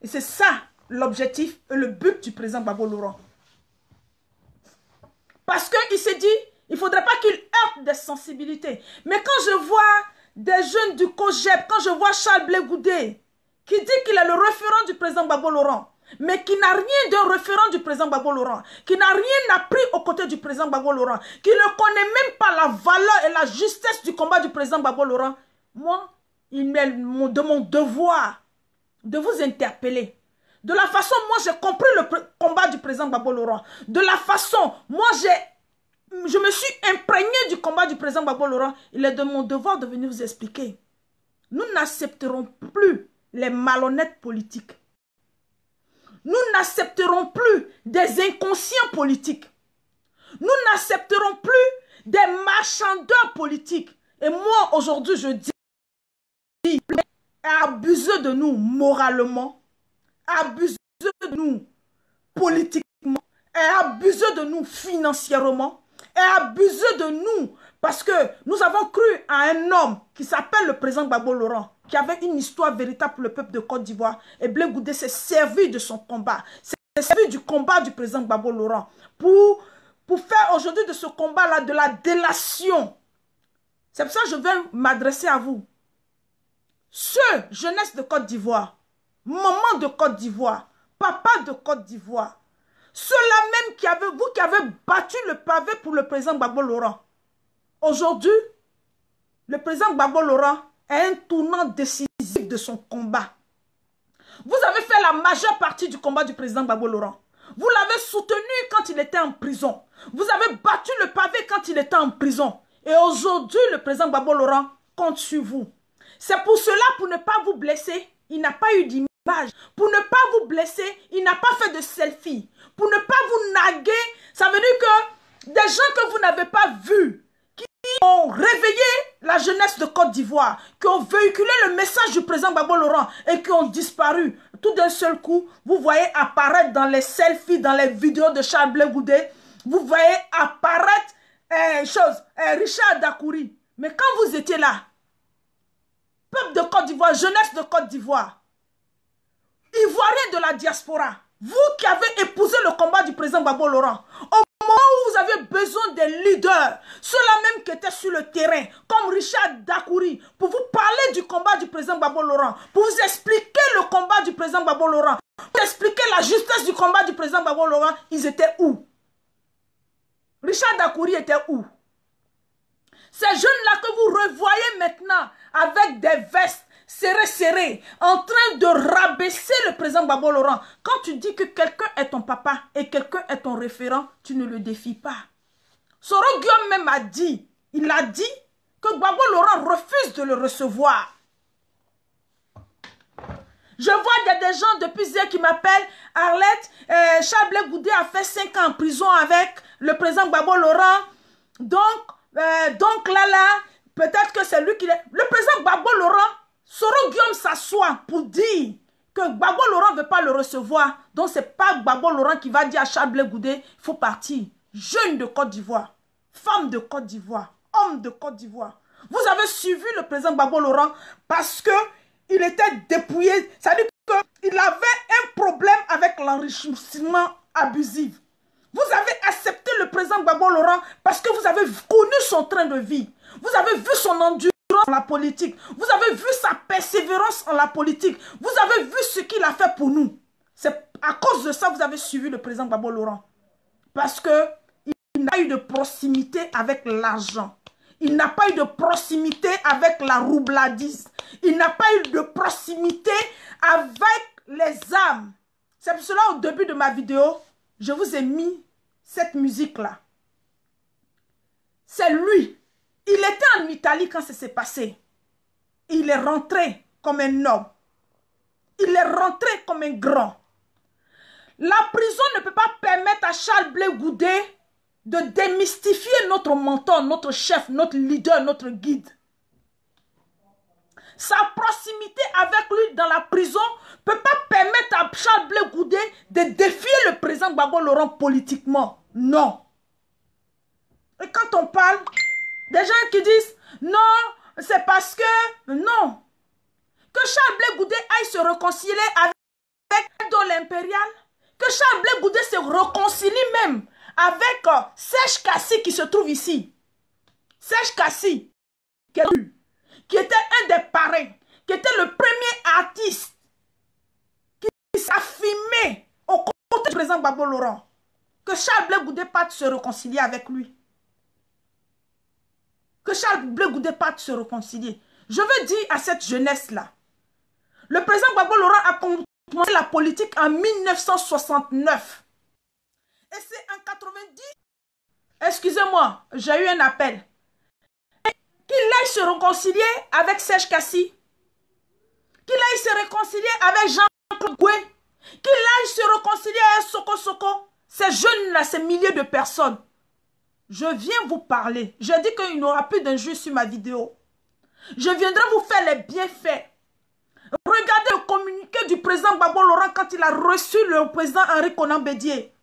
Et c'est ça l'objectif et le but du président Babo Laurent. Parce qu'il s'est dit, il ne faudrait pas qu'il heurte des sensibilités. Mais quand je vois des jeunes du COGEP, quand je vois Charles Blé qui dit qu'il est le référent du président Babo Laurent, mais qui n'a rien de référent du président Babo Laurent, qui n'a rien appris aux côtés du président Babo Laurent, qui ne connaît même pas la valeur et la justesse du combat du président Babo Laurent, moi, il est de mon devoir de vous interpeller. De la façon, moi, j'ai compris le combat du président Babo Laurent. De la façon, moi, j'ai, je me suis imprégné du combat du président Babo Laurent. Il est de mon devoir de venir vous expliquer. Nous n'accepterons plus les malhonnêtes politiques. Nous n'accepterons plus des inconscients politiques. Nous n'accepterons plus des marchandeurs politiques. Et moi, aujourd'hui, je dis, abusez de nous moralement, abusez de nous politiquement, et abusez de nous financièrement, et abusez de nous parce que nous avons cru à un homme qui s'appelle le président Babo Laurent qui avait une histoire véritable pour le peuple de Côte d'Ivoire. Et Blegoudé s'est servi de son combat, s'est servi du combat du président Gbagbo Laurent pour, pour faire aujourd'hui de ce combat-là de la délation. C'est pour ça que je vais m'adresser à vous. Ceux, jeunesse de Côte d'Ivoire, maman de Côte d'Ivoire, papa de Côte d'Ivoire, ceux-là même qui avaient, vous qui avez battu le pavé pour le président Gbagbo Laurent. Aujourd'hui, le président Gbagbo Laurent un tournant décisif de son combat. Vous avez fait la majeure partie du combat du président babo Laurent. Vous l'avez soutenu quand il était en prison. Vous avez battu le pavé quand il était en prison. Et aujourd'hui, le président babo Laurent compte sur vous. C'est pour cela, pour ne pas vous blesser, il n'a pas eu d'image. Pour ne pas vous blesser, il n'a pas fait de selfie. Pour ne pas vous naguer, ça veut dire que des gens que vous n'avez pas vus, ont réveillé la jeunesse de Côte d'Ivoire, qui ont véhiculé le message du président Babo Laurent et qui ont disparu. Tout d'un seul coup, vous voyez apparaître dans les selfies, dans les vidéos de Charles Blé vous voyez apparaître une eh, chose, eh, Richard Dakoury. Mais quand vous étiez là, peuple de Côte d'Ivoire, jeunesse de Côte d'Ivoire, Ivoirien de la diaspora, vous qui avez épousé le combat du président Babo Laurent, au moment où vous avez besoin des leaders, ceux-là même qui étaient sur le terrain, comme Richard Dakouri, pour vous parler du combat du président Babo Laurent, pour vous expliquer le combat du président Babo Laurent, pour expliquer la justesse du combat du président Babo Laurent, ils étaient où Richard Dakouri était où Ces jeunes-là que vous revoyez maintenant avec des vestes, serré, serré, en train de rabaisser le président Babo Laurent. Quand tu dis que quelqu'un est ton papa et quelqu'un est ton référent, tu ne le défies pas. Soro Guillaume même a dit, il a dit que Babo Laurent refuse de le recevoir. Je vois a des gens depuis hier qui m'appellent Arlette, euh, Goudet Goudé a fait cinq ans en prison avec le président Babo Laurent. Donc, euh, donc là, là, peut-être que c'est lui qui soit pour dire que Babo Laurent ne veut pas le recevoir, donc ce n'est pas Gbagbo Laurent qui va dire à Charles Goudé, il faut partir. Jeune de Côte d'Ivoire, femme de Côte d'Ivoire, homme de Côte d'Ivoire. Vous avez suivi le président Babo Laurent parce que il était dépouillé. Ça veut dire qu'il avait un problème avec l'enrichissement abusif. Vous avez accepté le président Babo Laurent parce que vous avez connu son train de vie. Vous avez vu son endurance la politique. Vous avez vu sa persévérance en la politique. Vous avez vu ce qu'il a fait pour nous. C'est à cause de ça vous avez suivi le président Babo Laurent. Parce que il n'a eu de proximité avec l'argent. Il n'a pas eu de proximité avec la roubladise. Il n'a pas eu de proximité avec les âmes. C'est pour cela, au début de ma vidéo, je vous ai mis cette musique-là. C'est lui il était en Italie quand ça s'est passé. Il est rentré comme un homme. Il est rentré comme un grand. La prison ne peut pas permettre à Charles Blé Goudé de démystifier notre mentor, notre chef, notre leader, notre guide. Sa proximité avec lui dans la prison ne peut pas permettre à Charles Blé Goudé de défier le président Gbagbo Laurent politiquement. Non. Et quand on parle, des gens qui disent, non, c'est parce que, non. Que Charles Blé Goudé aille se réconcilier avec l'empereur, l'impérial. Que Charles Blé Goudé se réconcilie même avec euh, Serge Sèche qui se trouve ici. Serge Cassie qui, était un des parrains, qui était le premier artiste qui s'affirmait au côté du président Babo Laurent. Que Charles Blé Goudé parte se réconcilier avec lui que Charles Bleu parte se réconcilier. Je veux dire à cette jeunesse-là, le président Gbagbo Laurent a commencé la politique en 1969. Et c'est en 90... Excusez-moi, j'ai eu un appel. Qu'il aille se réconcilier avec Serge Cassi. Qu'il aille se réconcilier avec Jean-Claude Goué. Qu'il aille se réconcilier avec Soko Soko. Ces jeunes-là, ces milliers de personnes. Je viens vous parler. Je dis qu'il n'y aura plus d'injures sur ma vidéo. Je viendrai vous faire les bienfaits. Regardez le communiqué du président Babo Laurent quand il a reçu le président Henri Conan Bédier.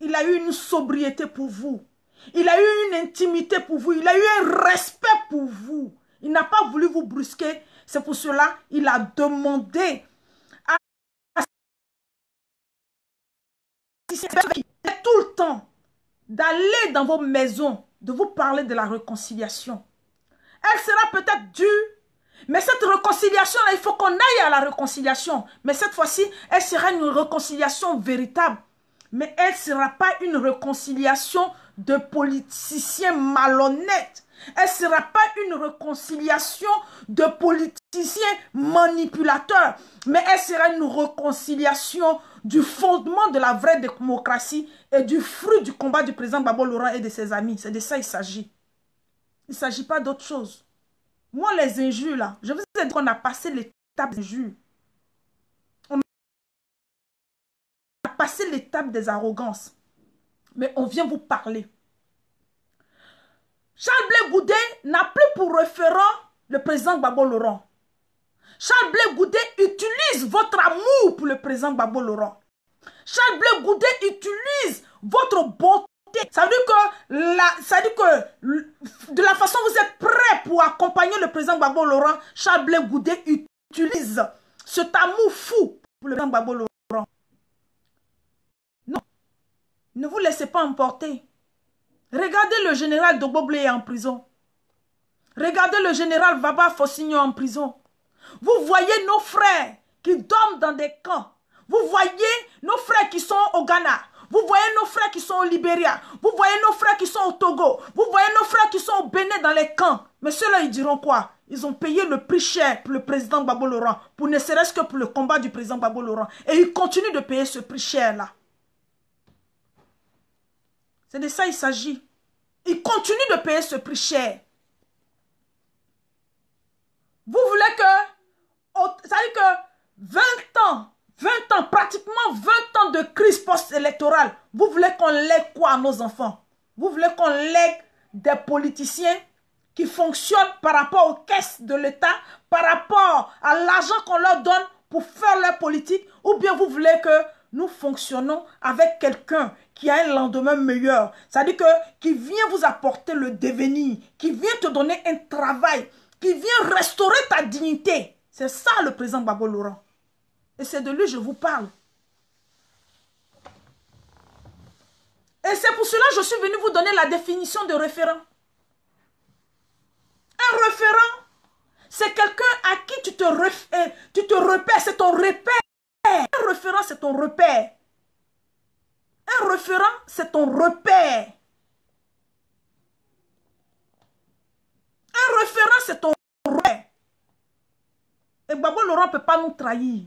Il a eu une sobriété pour vous. Il a eu une intimité pour vous. Il a eu un respect pour vous. Il n'a pas voulu vous brusquer. C'est pour cela qu'il a demandé à tout le temps d'aller dans vos maisons, de vous parler de la réconciliation. Elle sera peut-être due, mais cette réconciliation-là, il faut qu'on aille à la réconciliation. Mais cette fois-ci, elle sera une réconciliation véritable. Mais elle ne sera pas une réconciliation de politiciens malhonnêtes. Elle ne sera pas une réconciliation de politiciens manipulateurs. Mais elle sera une réconciliation du fondement de la vraie démocratie et du fruit du combat du président Babo Laurent et de ses amis. C'est de ça il s'agit. Il ne s'agit pas d'autre chose. Moi, les injures, là, je vous ai dit qu'on a passé l'étape des injures. On a passé l'étape des arrogances. Mais on vient vous parler. Charles Blé Goudet n'a plus pour référent le président Babo Laurent. Charles Blé Goudé utilise votre amour pour le président Babo Laurent. Charles Blé Goudé utilise votre beauté. Ça veut dire que, la, ça que de la façon dont vous êtes prêt pour accompagner le président Babo Laurent, Charles Blé Goudé utilise cet amour fou pour le président Babo Laurent. Non. Ne vous laissez pas emporter. Regardez le général Doboblé en prison. Regardez le général Vaba Fossigno en prison. Vous voyez nos frères qui dorment dans des camps. Vous voyez nos frères qui sont au Ghana. Vous voyez nos frères qui sont au Libéria. Vous voyez nos frères qui sont au Togo. Vous voyez nos frères qui sont au Bénin dans les camps. Mais ceux-là, ils diront quoi Ils ont payé le prix cher pour le président Babo Laurent, pour ne serait-ce que pour le combat du président Babo Laurent. Et ils continuent de payer ce prix cher-là. C'est de ça il s'agit. Ils continuent de payer ce prix cher. Vous voulez que Vous voulez qu'on lègue quoi à nos enfants Vous voulez qu'on lègue des politiciens qui fonctionnent par rapport aux caisses de l'État, par rapport à l'argent qu'on leur donne pour faire leur politique, ou bien vous voulez que nous fonctionnons avec quelqu'un qui a un lendemain meilleur, c'est-à-dire que qui vient vous apporter le devenir, qui vient te donner un travail, qui vient restaurer ta dignité. C'est ça le président Babo Laurent. Et c'est de lui que je vous parle. Et c'est pour cela que je suis venu vous donner la définition de référent. Un référent, c'est quelqu'un à qui eh, tu te, repères, c'est ton repère. Un référent, c'est ton repère. Un référent, c'est ton repère. Un référent, c'est ton repère. Et Babo Laurent ne peut pas nous trahir.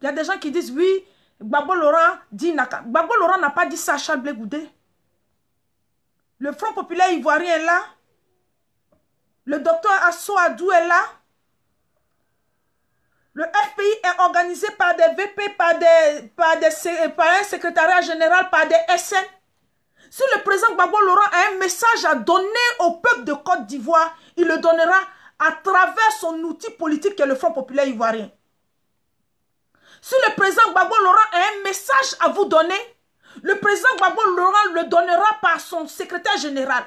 Il y a des gens qui disent, oui, Gbagbo Laurent n'a pas dit ça à Charles Blé Goudé. Le Front Populaire Ivoirien est là. Le docteur Asso Adou est là. Le FPI est organisé par des VP, par, des, euh, un secrétariat général, par des SN. Si le président Gbagbo Laurent a un message à donner au peuple de Côte d'Ivoire, il le donnera à travers son outil politique qui est le Front Populaire Ivoirien. Si le président Gbagbo Laurent a un message à vous donner, le président Gbagbo Laurent le donnera par son secrétaire général.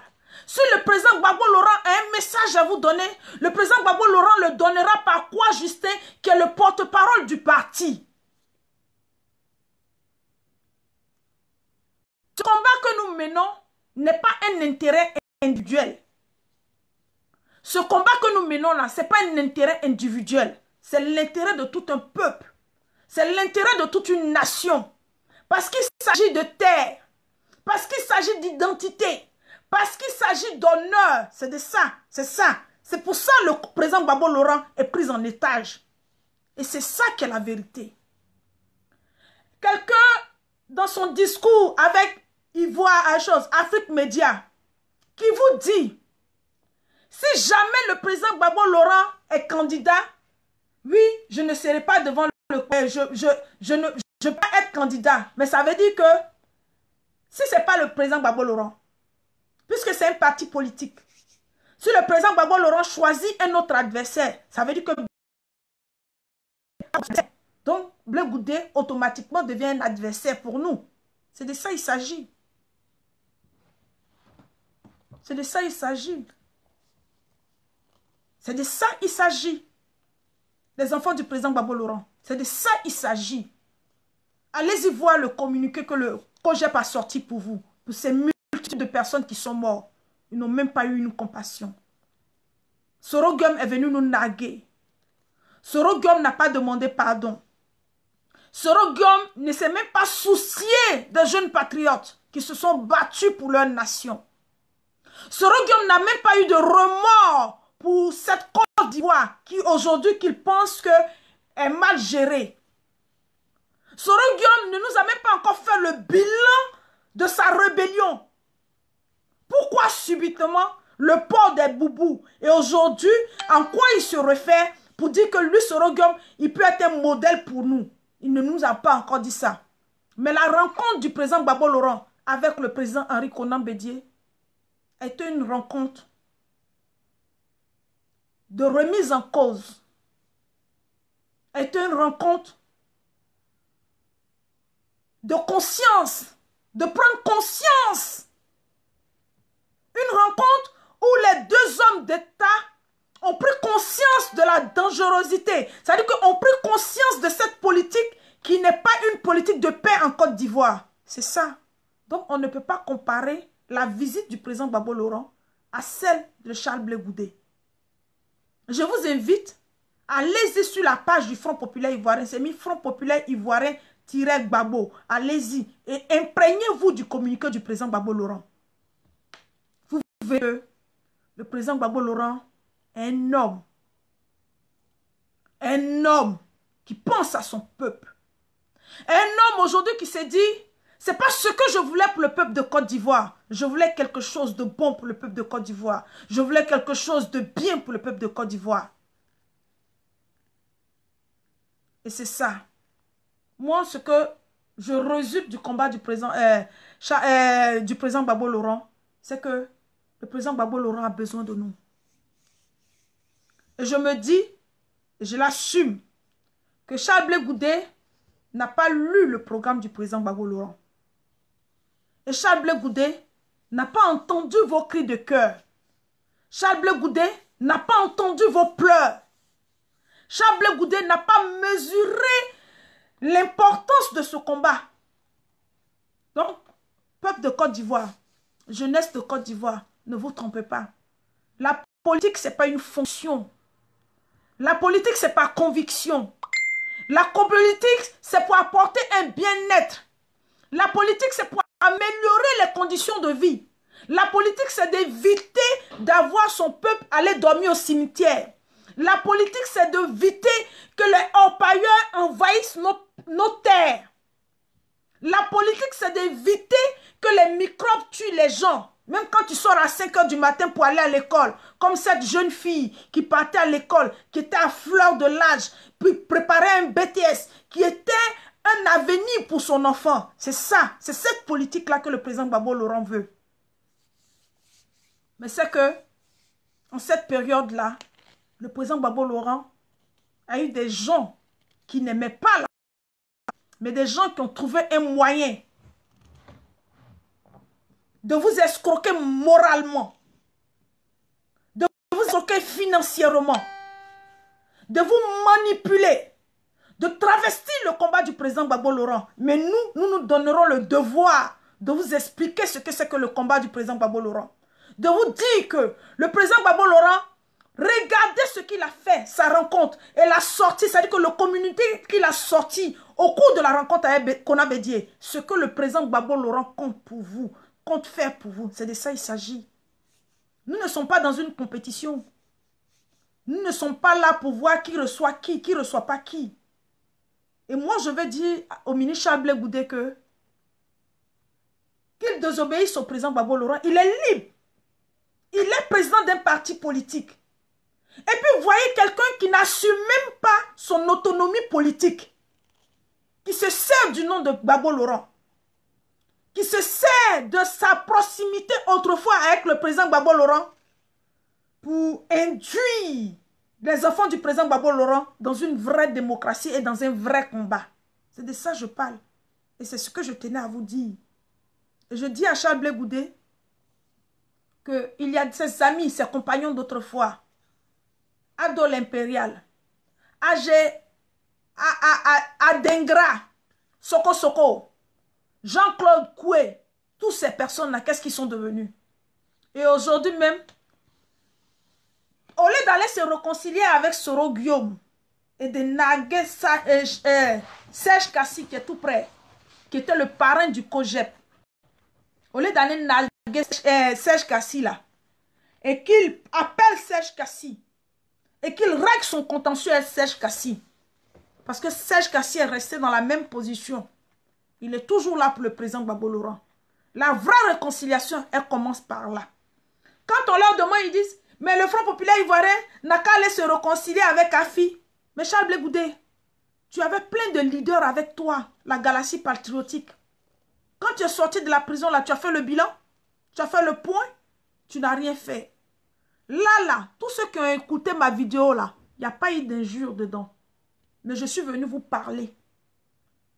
Si le président Gbagbo Laurent a un message à vous donner, le président Gbagbo Laurent le donnera par quoi Justin, qui est le porte-parole du parti. Ce combat que nous menons n'est pas un intérêt individuel. Ce combat que nous menons là, ce n'est pas un intérêt individuel. C'est l'intérêt de tout un peuple. C'est l'intérêt de toute une nation. Parce qu'il s'agit de terre. Parce qu'il s'agit d'identité. Parce qu'il s'agit d'honneur. C'est de ça. C'est ça. C'est pour ça que le président Babo Laurent est pris en étage. Et c'est ça qui est la vérité. Quelqu'un, dans son discours avec Ivoire à chose, Afrique Média, qui vous dit, si jamais le président Babo Laurent est candidat, oui, je ne serai pas devant le eh, je, ne veux pas être candidat, mais ça veut dire que si ce n'est pas le président Babo Laurent, puisque c'est un parti politique, si le président Babo Laurent choisit un autre adversaire, ça veut dire que donc Bleu Goudé automatiquement devient un adversaire pour nous. C'est de ça il s'agit. C'est de ça il s'agit. C'est de ça il s'agit. Les enfants du président Babo Laurent. C'est de ça qu'il s'agit. Allez-y voir le communiqué que le projet a sorti pour vous, pour ces multitudes de personnes qui sont mortes. Ils n'ont même pas eu une compassion. Sorogum est venu nous narguer. Sorogum n'a pas demandé pardon. Sorogum ne s'est même pas soucié des jeunes patriotes qui se sont battus pour leur nation. Sorogum n'a même pas eu de remords pour cette Côte d'Ivoire qui aujourd'hui qu'il pense que est mal géré Soro Guillaume ne nous a même pas encore fait le bilan de sa rébellion. Pourquoi subitement le port des boubous Et aujourd'hui, en quoi il se refait pour dire que lui, Soro Guillaume, il peut être un modèle pour nous Il ne nous a pas encore dit ça. Mais la rencontre du président Babo Laurent avec le président Henri Conan Bédier est une rencontre de remise en cause est une rencontre de conscience, de prendre conscience. Une rencontre où les deux hommes d'État ont pris conscience de la dangerosité. C'est-à-dire qu'ils ont pris conscience de cette politique qui n'est pas une politique de paix en Côte d'Ivoire. C'est ça. Donc on ne peut pas comparer la visite du président Babo Laurent à celle de Charles Blé Je vous invite Allez-y sur la page du Front Populaire Ivoirien. C'est mis Front Populaire Ivoirien babo Allez-y et imprégnez-vous du communiqué du président Babo Laurent. Vous verrez le président Babo Laurent est un homme. Un homme qui pense à son peuple. Un homme aujourd'hui qui s'est dit, c'est pas ce que je voulais pour le peuple de Côte d'Ivoire. Je voulais quelque chose de bon pour le peuple de Côte d'Ivoire. Je voulais quelque chose de bien pour le peuple de Côte d'Ivoire. Et c'est ça. Moi, ce que je résulte du combat du président, euh, euh, du président Babo Laurent, c'est que le président Babo Laurent a besoin de nous. Et je me dis, et je l'assume, que Charles Goudé n'a pas lu le programme du président Babo Laurent. Et Charles Goudé n'a pas entendu vos cris de cœur. Charles Goudé n'a pas entendu vos pleurs goudet Goudé n'a pas mesuré l'importance de ce combat. Donc, peuple de Côte d'Ivoire, jeunesse de Côte d'Ivoire, ne vous trompez pas. La politique, ce n'est pas une fonction. La politique, c'est pas conviction. La politique, c'est pour apporter un bien-être. La politique, c'est pour améliorer les conditions de vie. La politique, c'est d'éviter d'avoir son peuple aller dormir au cimetière. La politique, c'est de que les empailleurs envahissent nos, terres. La politique, c'est d'éviter que les microbes tuent les gens. Même quand tu sors à 5 heures du matin pour aller à l'école, comme cette jeune fille qui partait à l'école, qui était à fleur de l'âge, puis préparait un BTS, qui était un avenir pour son enfant. C'est ça, c'est cette politique-là que le président Babo Laurent veut. Mais c'est que, en cette période-là, le président Babo Laurent a eu des gens qui n'aimaient pas la mais des gens qui ont trouvé un moyen de vous escroquer moralement, de vous escroquer financièrement, de vous manipuler, de travestir le combat du président Babo Laurent. Mais nous, nous nous donnerons le devoir de vous expliquer ce que c'est que le combat du président Babo Laurent. De vous dire que le président Babo Laurent Regardez ce qu'il a fait, sa rencontre elle la sorti. c'est-à-dire que le communauté qu'il a sorti au cours de la rencontre avec dit, ce que le président Babo Laurent compte pour vous, compte faire pour vous, c'est de ça il s'agit. Nous ne sommes pas dans une compétition. Nous ne sommes pas là pour voir qui reçoit qui, qui reçoit pas qui. Et moi, je vais dire au ministre Chablé Goudé que qu'il désobéisse au président Babo Laurent. Il est libre. Il est président d'un parti politique. Et puis, vous voyez quelqu'un qui n'assume même pas son autonomie politique, qui se sert du nom de Babo Laurent, qui se sert de sa proximité autrefois avec le président Babo Laurent pour induire les enfants du président Babo Laurent dans une vraie démocratie et dans un vrai combat. C'est de ça que je parle. Et c'est ce que je tenais à vous dire. je dis à Charles Blé qu'il y a ses amis, ses compagnons d'autrefois, Adol Impérial, AG, Adengra, Soko Soko, Jean-Claude Coué, toutes ces personnes-là, qu'est-ce qu'ils sont devenus Et aujourd'hui même, au lieu d'aller se réconcilier avec Soro Guillaume et de nager euh, euh, Serge Cassi, qui est tout près, qui était le parrain du COGEP, au lieu d'aller nager euh, Serge Cassi là, et qu'il appelle Serge Cassi, et qu'il règle son contentieux avec Serge Kassi. Parce que Serge Kassi est resté dans la même position. Il est toujours là pour le président Babo Laurent. La vraie réconciliation, elle commence par là. Quand on leur demande, ils disent Mais le Front populaire ivoirien n'a qu'à aller se réconcilier avec Afi. Mais Charles Blegoudé, tu avais plein de leaders avec toi, la galaxie patriotique. Quand tu es sorti de la prison, là, tu as fait le bilan, tu as fait le point, tu n'as rien fait. Là, là, tous ceux qui ont écouté ma vidéo, là, il n'y a pas eu d'injure dedans. Mais je suis venu vous parler.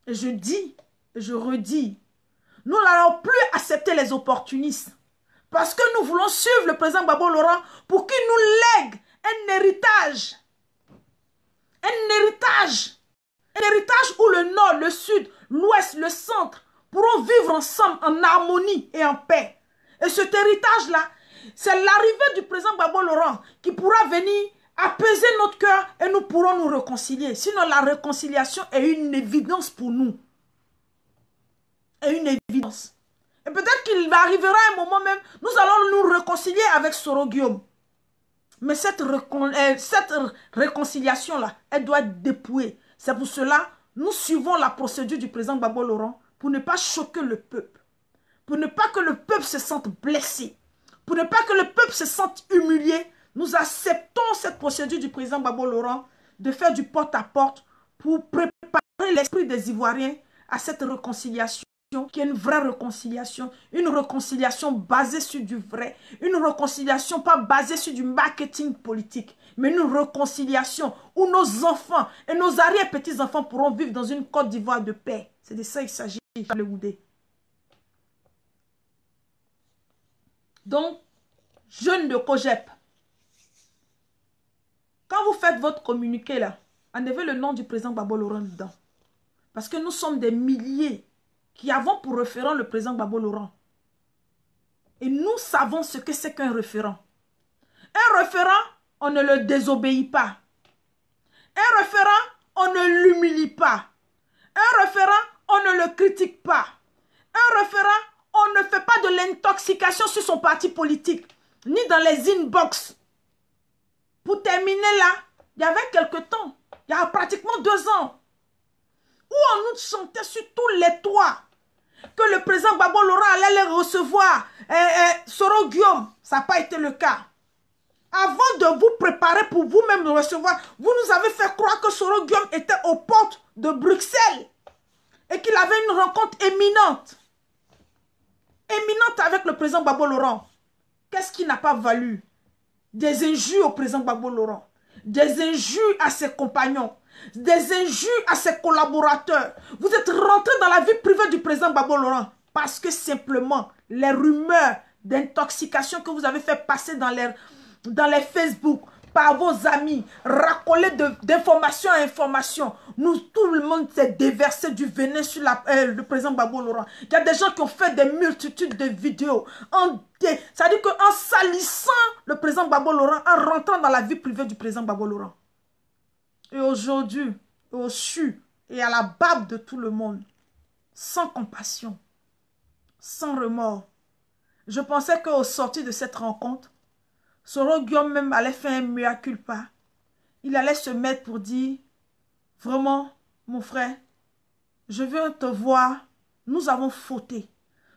Et je dis, et je redis, nous n'allons plus accepter les opportunistes. Parce que nous voulons suivre le président Babo Laurent pour qu'il nous lègue un héritage. Un héritage. Un héritage où le nord, le sud, l'ouest, le centre pourront vivre ensemble en harmonie et en paix. Et cet héritage-là, c'est l'arrivée du président Babo Laurent qui pourra venir apaiser notre cœur et nous pourrons nous réconcilier. Sinon, la réconciliation est une évidence pour nous. une évidence. Et peut-être qu'il arrivera un moment même, nous allons nous réconcilier avec Soro Guillaume. Mais cette, euh, cette réconciliation-là, elle doit être dépouée. C'est pour cela, nous suivons la procédure du président Babo Laurent pour ne pas choquer le peuple. Pour ne pas que le peuple se sente blessé. Pour ne pas que le peuple se sente humilié, nous acceptons cette procédure du président Babo Laurent de faire du porte-à-porte pour préparer l'esprit des Ivoiriens à cette réconciliation qui est une vraie réconciliation, une réconciliation basée sur du vrai, une réconciliation pas basée sur du marketing politique, mais une réconciliation où nos enfants et nos arrière-petits-enfants pourront vivre dans une Côte d'Ivoire de paix. C'est de ça qu'il s'agit, le Donc, jeunes de COGEP, quand vous faites votre communiqué là, enlevez le nom du président Babo Laurent dedans. Parce que nous sommes des milliers qui avons pour référent le président Babo Laurent. Et nous savons ce que c'est qu'un référent. Un référent, on ne le désobéit pas. Un référent, on ne l'humilie pas. Un référent, on ne le critique pas. Un référent, on ne fait pas de l'intoxication sur son parti politique, ni dans les inbox. Pour terminer là, il y avait quelques temps, il y a pratiquement deux ans, où on nous chantait sur tous les toits que le président Babo Laurent allait les recevoir. Et eh, eh, Soro Guillaume, ça n'a pas été le cas. Avant de vous préparer pour vous-même recevoir, vous nous avez fait croire que Soro Guillaume était aux portes de Bruxelles et qu'il avait une rencontre éminente éminente avec le président Babo Laurent. Qu'est-ce qui n'a pas valu Des injures au président Babo Laurent, des injures à ses compagnons, des injures à ses collaborateurs. Vous êtes rentré dans la vie privée du président Babo Laurent parce que simplement les rumeurs d'intoxication que vous avez fait passer dans les, dans les Facebook, par vos amis, racolé d'information à information. Nous, tout le monde s'est déversé du venin sur la, euh, le président Babo Laurent. Il y a des gens qui ont fait des multitudes de vidéos. c'est-à-dire qu'en salissant le président Babo Laurent, en rentrant dans la vie privée du président Babo Laurent. Et aujourd'hui, au chu et à la barbe de tout le monde, sans compassion, sans remords. Je pensais qu'au sorti de cette rencontre, Soro même allait faire un miracle culpa. Il allait se mettre pour dire, vraiment, mon frère, je veux te voir, nous avons fauté.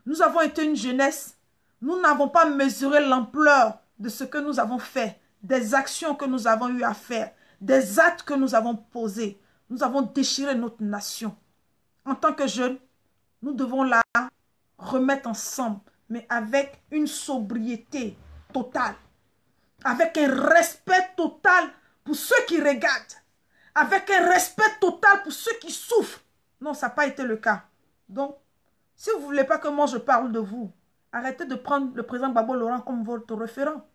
Nous avons été une jeunesse, nous n'avons pas mesuré l'ampleur de ce que nous avons fait, des actions que nous avons eu à faire, des actes que nous avons posés. Nous avons déchiré notre nation. En tant que jeunes, nous devons la remettre ensemble, mais avec une sobriété totale avec un respect total pour ceux qui regardent, avec un respect total pour ceux qui souffrent. Non, ça n'a pas été le cas. Donc, si vous ne voulez pas que moi je parle de vous, arrêtez de prendre le président Babo Laurent comme votre référent.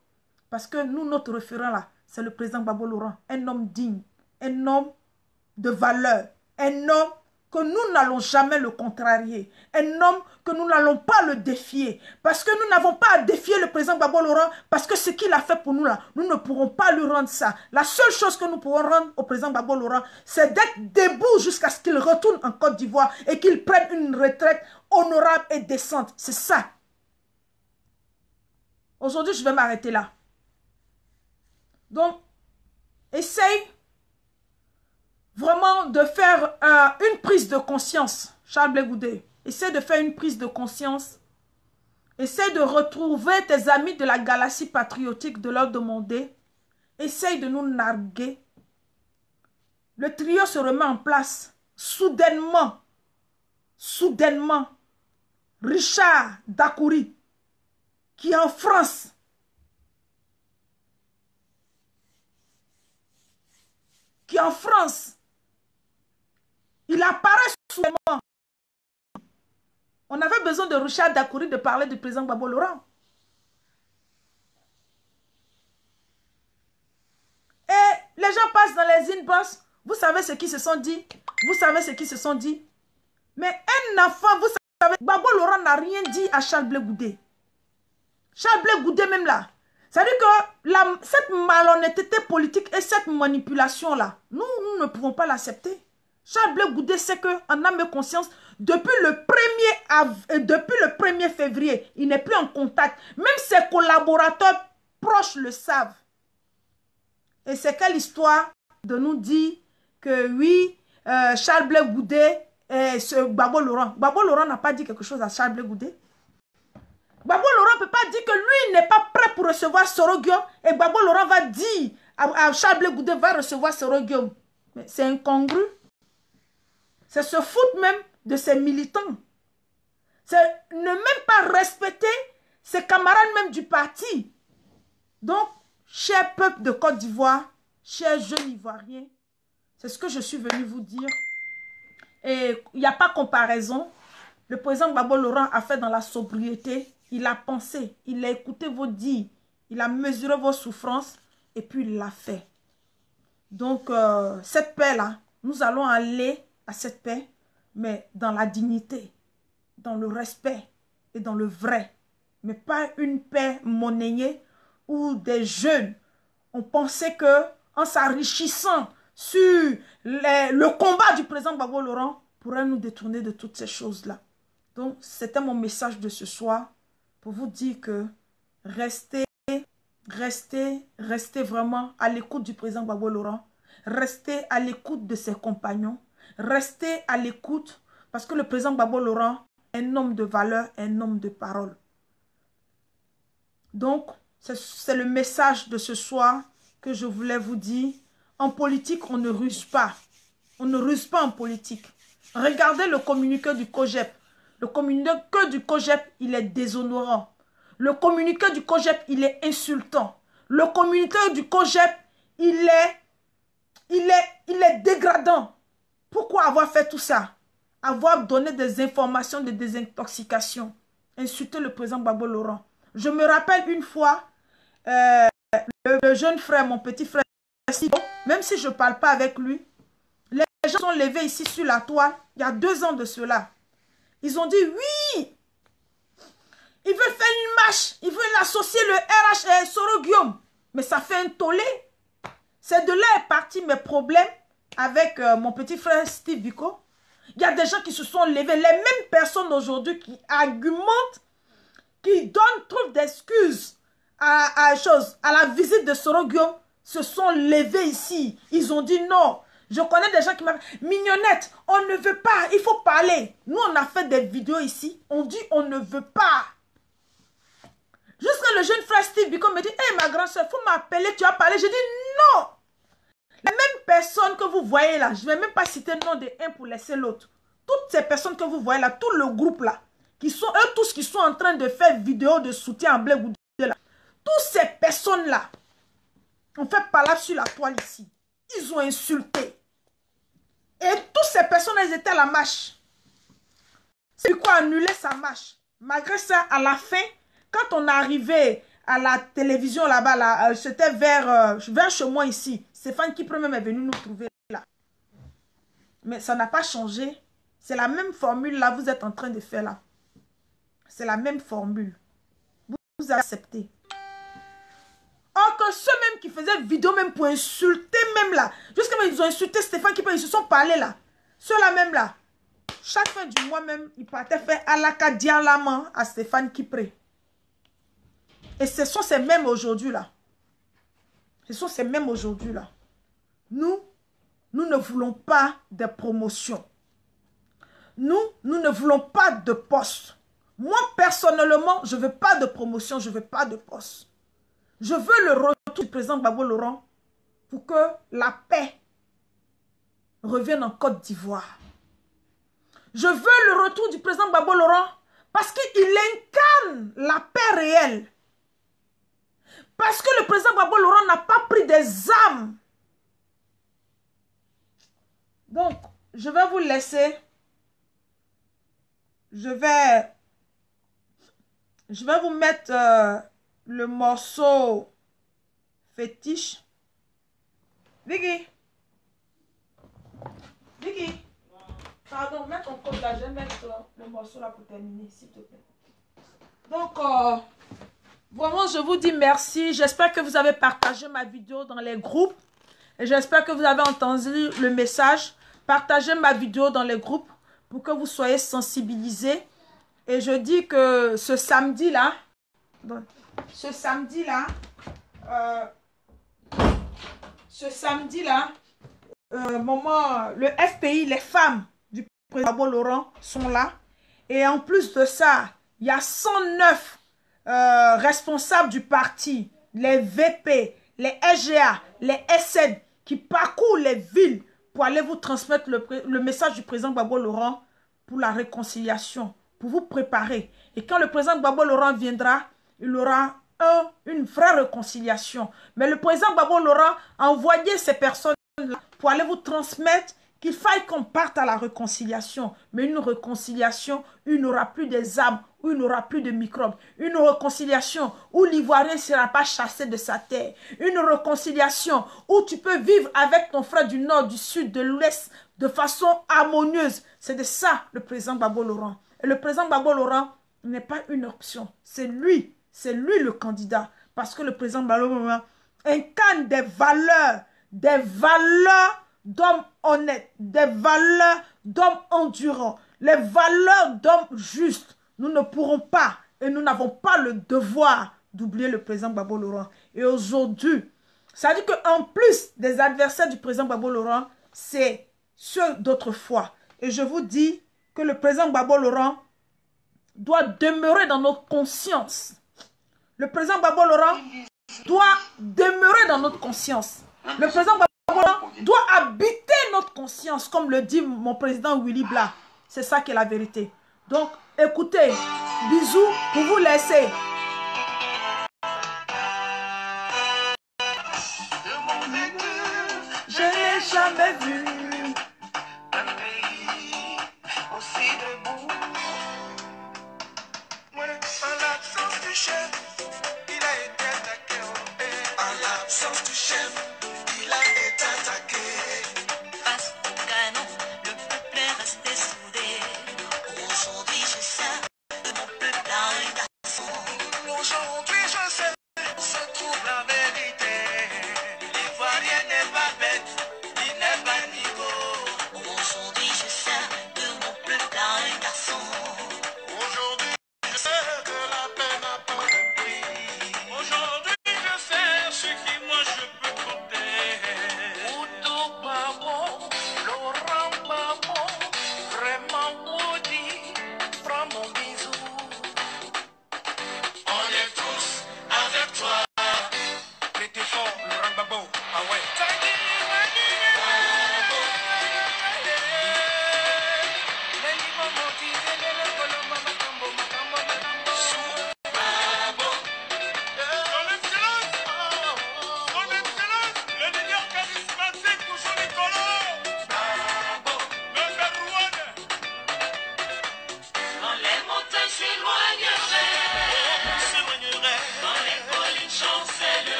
Parce que nous, notre référent là, c'est le président Babo Laurent. Un homme digne, un homme de valeur, un homme que nous n'allons jamais le contrarier, un homme que nous n'allons pas le défier. Parce que nous n'avons pas à défier le président Babo Laurent, parce que ce qu'il a fait pour nous là, nous ne pourrons pas lui rendre ça. La seule chose que nous pourrons rendre au président Babo Laurent, c'est d'être debout jusqu'à ce qu'il retourne en Côte d'Ivoire et qu'il prenne une retraite honorable et décente. C'est ça. Aujourd'hui, je vais m'arrêter là. Donc, essaye vraiment de faire euh, une prise de conscience, Charles Blegoudé, Essaye de faire une prise de conscience. Essaie de retrouver tes amis de la galaxie patriotique, de leur demander. Essaye de nous narguer. Le trio se remet en place. Soudainement. Soudainement. Richard Dakoury, qui est en France, qui est en France, il apparaît soudainement on avait besoin de Richard Dakuri de parler du président Babo Laurent. Et les gens passent dans les inbox. Vous savez ce qu'ils se sont dit. Vous savez ce qu'ils se sont dit. Mais un enfant, vous savez, Babo Laurent n'a rien dit à Charles Blé Charles Blé même là. C'est-à-dire que cette malhonnêteté politique et cette manipulation-là, nous, nous ne pouvons pas l'accepter. Charles Blé Goudé sait qu'en âme et conscience, depuis le 1er, euh, depuis le 1 février, il n'est plus en contact. Même ses collaborateurs proches le savent. Et c'est quelle histoire de nous dire que oui, euh, Charles Blais Goudé et ce Babo Laurent. Babo Laurent n'a pas dit quelque chose à Charles Blais Goudé. Babo Laurent ne peut pas dire que lui n'est pas prêt pour recevoir Soro Guillaume. Et Babo Laurent va dire à, Charles Blais Goudé va recevoir Soro Guillaume. c'est incongru. C'est se ce foutre même de ses militants. C'est ne même pas respecter ses camarades même du parti. Donc, cher peuple de Côte d'Ivoire, cher jeune Ivoirien, c'est ce que je suis venu vous dire. Et il n'y a pas comparaison. Le président Babo Laurent a fait dans la sobriété. Il a pensé, il a écouté vos dits, il a mesuré vos souffrances et puis il l'a fait. Donc, euh, cette paix-là, nous allons aller à cette paix mais dans la dignité, dans le respect et dans le vrai. Mais pas une paix monnayée où des jeunes ont pensé que en s'enrichissant sur le combat du président Babo Laurent pourrait nous détourner de toutes ces choses-là. Donc, c'était mon message de ce soir pour vous dire que restez, restez, restez vraiment à l'écoute du président Babo Laurent. Restez à l'écoute de ses compagnons. Restez à l'écoute parce que le président Babo Laurent est un homme de valeur, un homme de parole. Donc, c'est le message de ce soir que je voulais vous dire. En politique, on ne ruse pas. On ne ruse pas en politique. Regardez le communiqué du COGEP. Le communiqué du COGEP, il est déshonorant. Le communiqué du COGEP, il est insultant. Le communiqué du COGEP, il est, il est, il est dégradant. Pourquoi avoir fait tout ça Avoir donné des informations de désintoxication. Insulter le président Babo Laurent. Je me rappelle une fois, euh, le, jeune frère, mon petit frère, même si je ne parle pas avec lui, les gens sont levés ici sur la toile, il y a deux ans de cela. Ils ont dit, oui, ils veulent faire une marche, ils veulent associer le RH et Soro Guillaume. Mais ça fait un tollé. C'est de là est parti mes problèmes avec euh, mon petit frère Steve Biko, il y a des gens qui se sont levés, les mêmes personnes aujourd'hui qui argumentent, qui donnent, trop d'excuses à, à à la visite de Soro Guillaume, se sont levés ici. Ils ont dit non. Je connais des gens qui m'appellent Mignonnette, on ne veut pas, il faut parler. Nous, on a fait des vidéos ici, on dit on ne veut pas. Jusqu'à le jeune frère Steve Biko me dit Hé, ma grand soeur, faut m'appeler, tu as parlé. Je dis non. Les mêmes personnes que vous voyez là, je ne vais même pas citer le nom de un pour laisser l'autre. Toutes ces personnes que vous voyez là, tout le groupe là, qui sont eux tous qui sont en train de faire vidéo de soutien à de là. Toutes ces personnes là, on fait palabre sur la toile ici. Ils ont insulté. Et toutes ces personnes, elles étaient à la marche. C'est quoi annuler sa marche. Malgré ça, à la fin, quand on est arrivé à la télévision là-bas, là, euh, c'était vers, euh, vers chez moi ici. Stéphane Kipré même est venu nous trouver là. Mais ça n'a pas changé. C'est la même formule là, vous êtes en train de faire là. C'est la même formule. Vous, vous acceptez. Encore oh, ceux même qui faisaient vidéo même pour insulter même là, jusqu'à ils ont insulté Stéphane Kipré. ils se sont parlé là. Ceux-là même là, chaque fin du mois même, ils partaient faire la main à Stéphane Kipré. Et ce sont ces mêmes aujourd'hui là. Ce sont ces mêmes aujourd'hui là. Nous, nous ne voulons pas de promotion. Nous, nous ne voulons pas de poste. Moi, personnellement, je ne veux pas de promotion, je ne veux pas de poste. Je veux le retour du président Babo Laurent pour que la paix revienne en Côte d'Ivoire. Je veux le retour du président Babo Laurent parce qu'il incarne la paix réelle. Parce que le président Babo Laurent n'a pas pris des armes. Donc, je vais vous laisser. Je vais... Je vais vous mettre euh, le morceau fétiche. Vicky. Vicky. Pardon, mets ton code là. Je vais mettre euh, le morceau là pour terminer, s'il te plaît. Donc, euh, Vraiment, je vous dis merci. J'espère que vous avez partagé ma vidéo dans les groupes. J'espère que vous avez entendu le message. Partagez ma vidéo dans les groupes pour que vous soyez sensibilisés. Et je dis que ce samedi-là, ce samedi-là, euh, ce samedi-là, euh, le FPI, les femmes du président Laurent sont là. Et en plus de ça, il y a 109 euh, responsables du parti, les VP, les SGA, les SN, qui parcourent les villes pour aller vous transmettre le, message du président Babo Laurent pour la réconciliation, pour vous préparer. Et quand le président Babo Laurent viendra, il aura une vraie réconciliation. Mais le président Gbagbo Laurent a envoyé ces personnes là pour aller vous transmettre qu'il faille qu'on parte à la réconciliation. Mais une réconciliation, il n'aura plus des armes où il n'aura plus de microbes, une réconciliation où l'Ivoirien ne sera pas chassé de sa terre, une réconciliation où tu peux vivre avec ton frère du nord, du sud, de l'ouest de façon harmonieuse. C'est de ça le président Babo Laurent. Et le président Babo Laurent n'est pas une option, c'est lui, c'est lui le candidat. Parce que le président Babo Laurent incarne des valeurs, des valeurs d'hommes honnêtes, des valeurs d'hommes endurants, les valeurs d'hommes justes nous ne pourrons pas et nous n'avons pas le devoir d'oublier le président Babo Laurent. Et aujourd'hui, ça dit dire qu'en plus des adversaires du président Babo Laurent, c'est ceux d'autrefois. Et je vous dis que le président Babo Laurent doit demeurer dans notre conscience. Le président Babo Laurent doit demeurer dans notre conscience. Le président Babo Laurent doit habiter notre conscience, comme le dit mon président Willy Bla. C'est ça qui est la vérité. Donc, Écoutez, bisous pour vous laisser. Je n'ai jamais vu.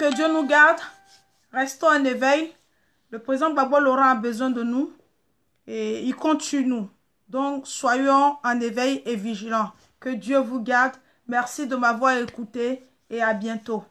que Dieu nous garde. Restons en éveil. Le président Babo Laurent a besoin de nous. Et il compte sur nous. Donc, soyons en éveil et vigilants. Que Dieu vous garde. Merci de m'avoir écouté et à bientôt.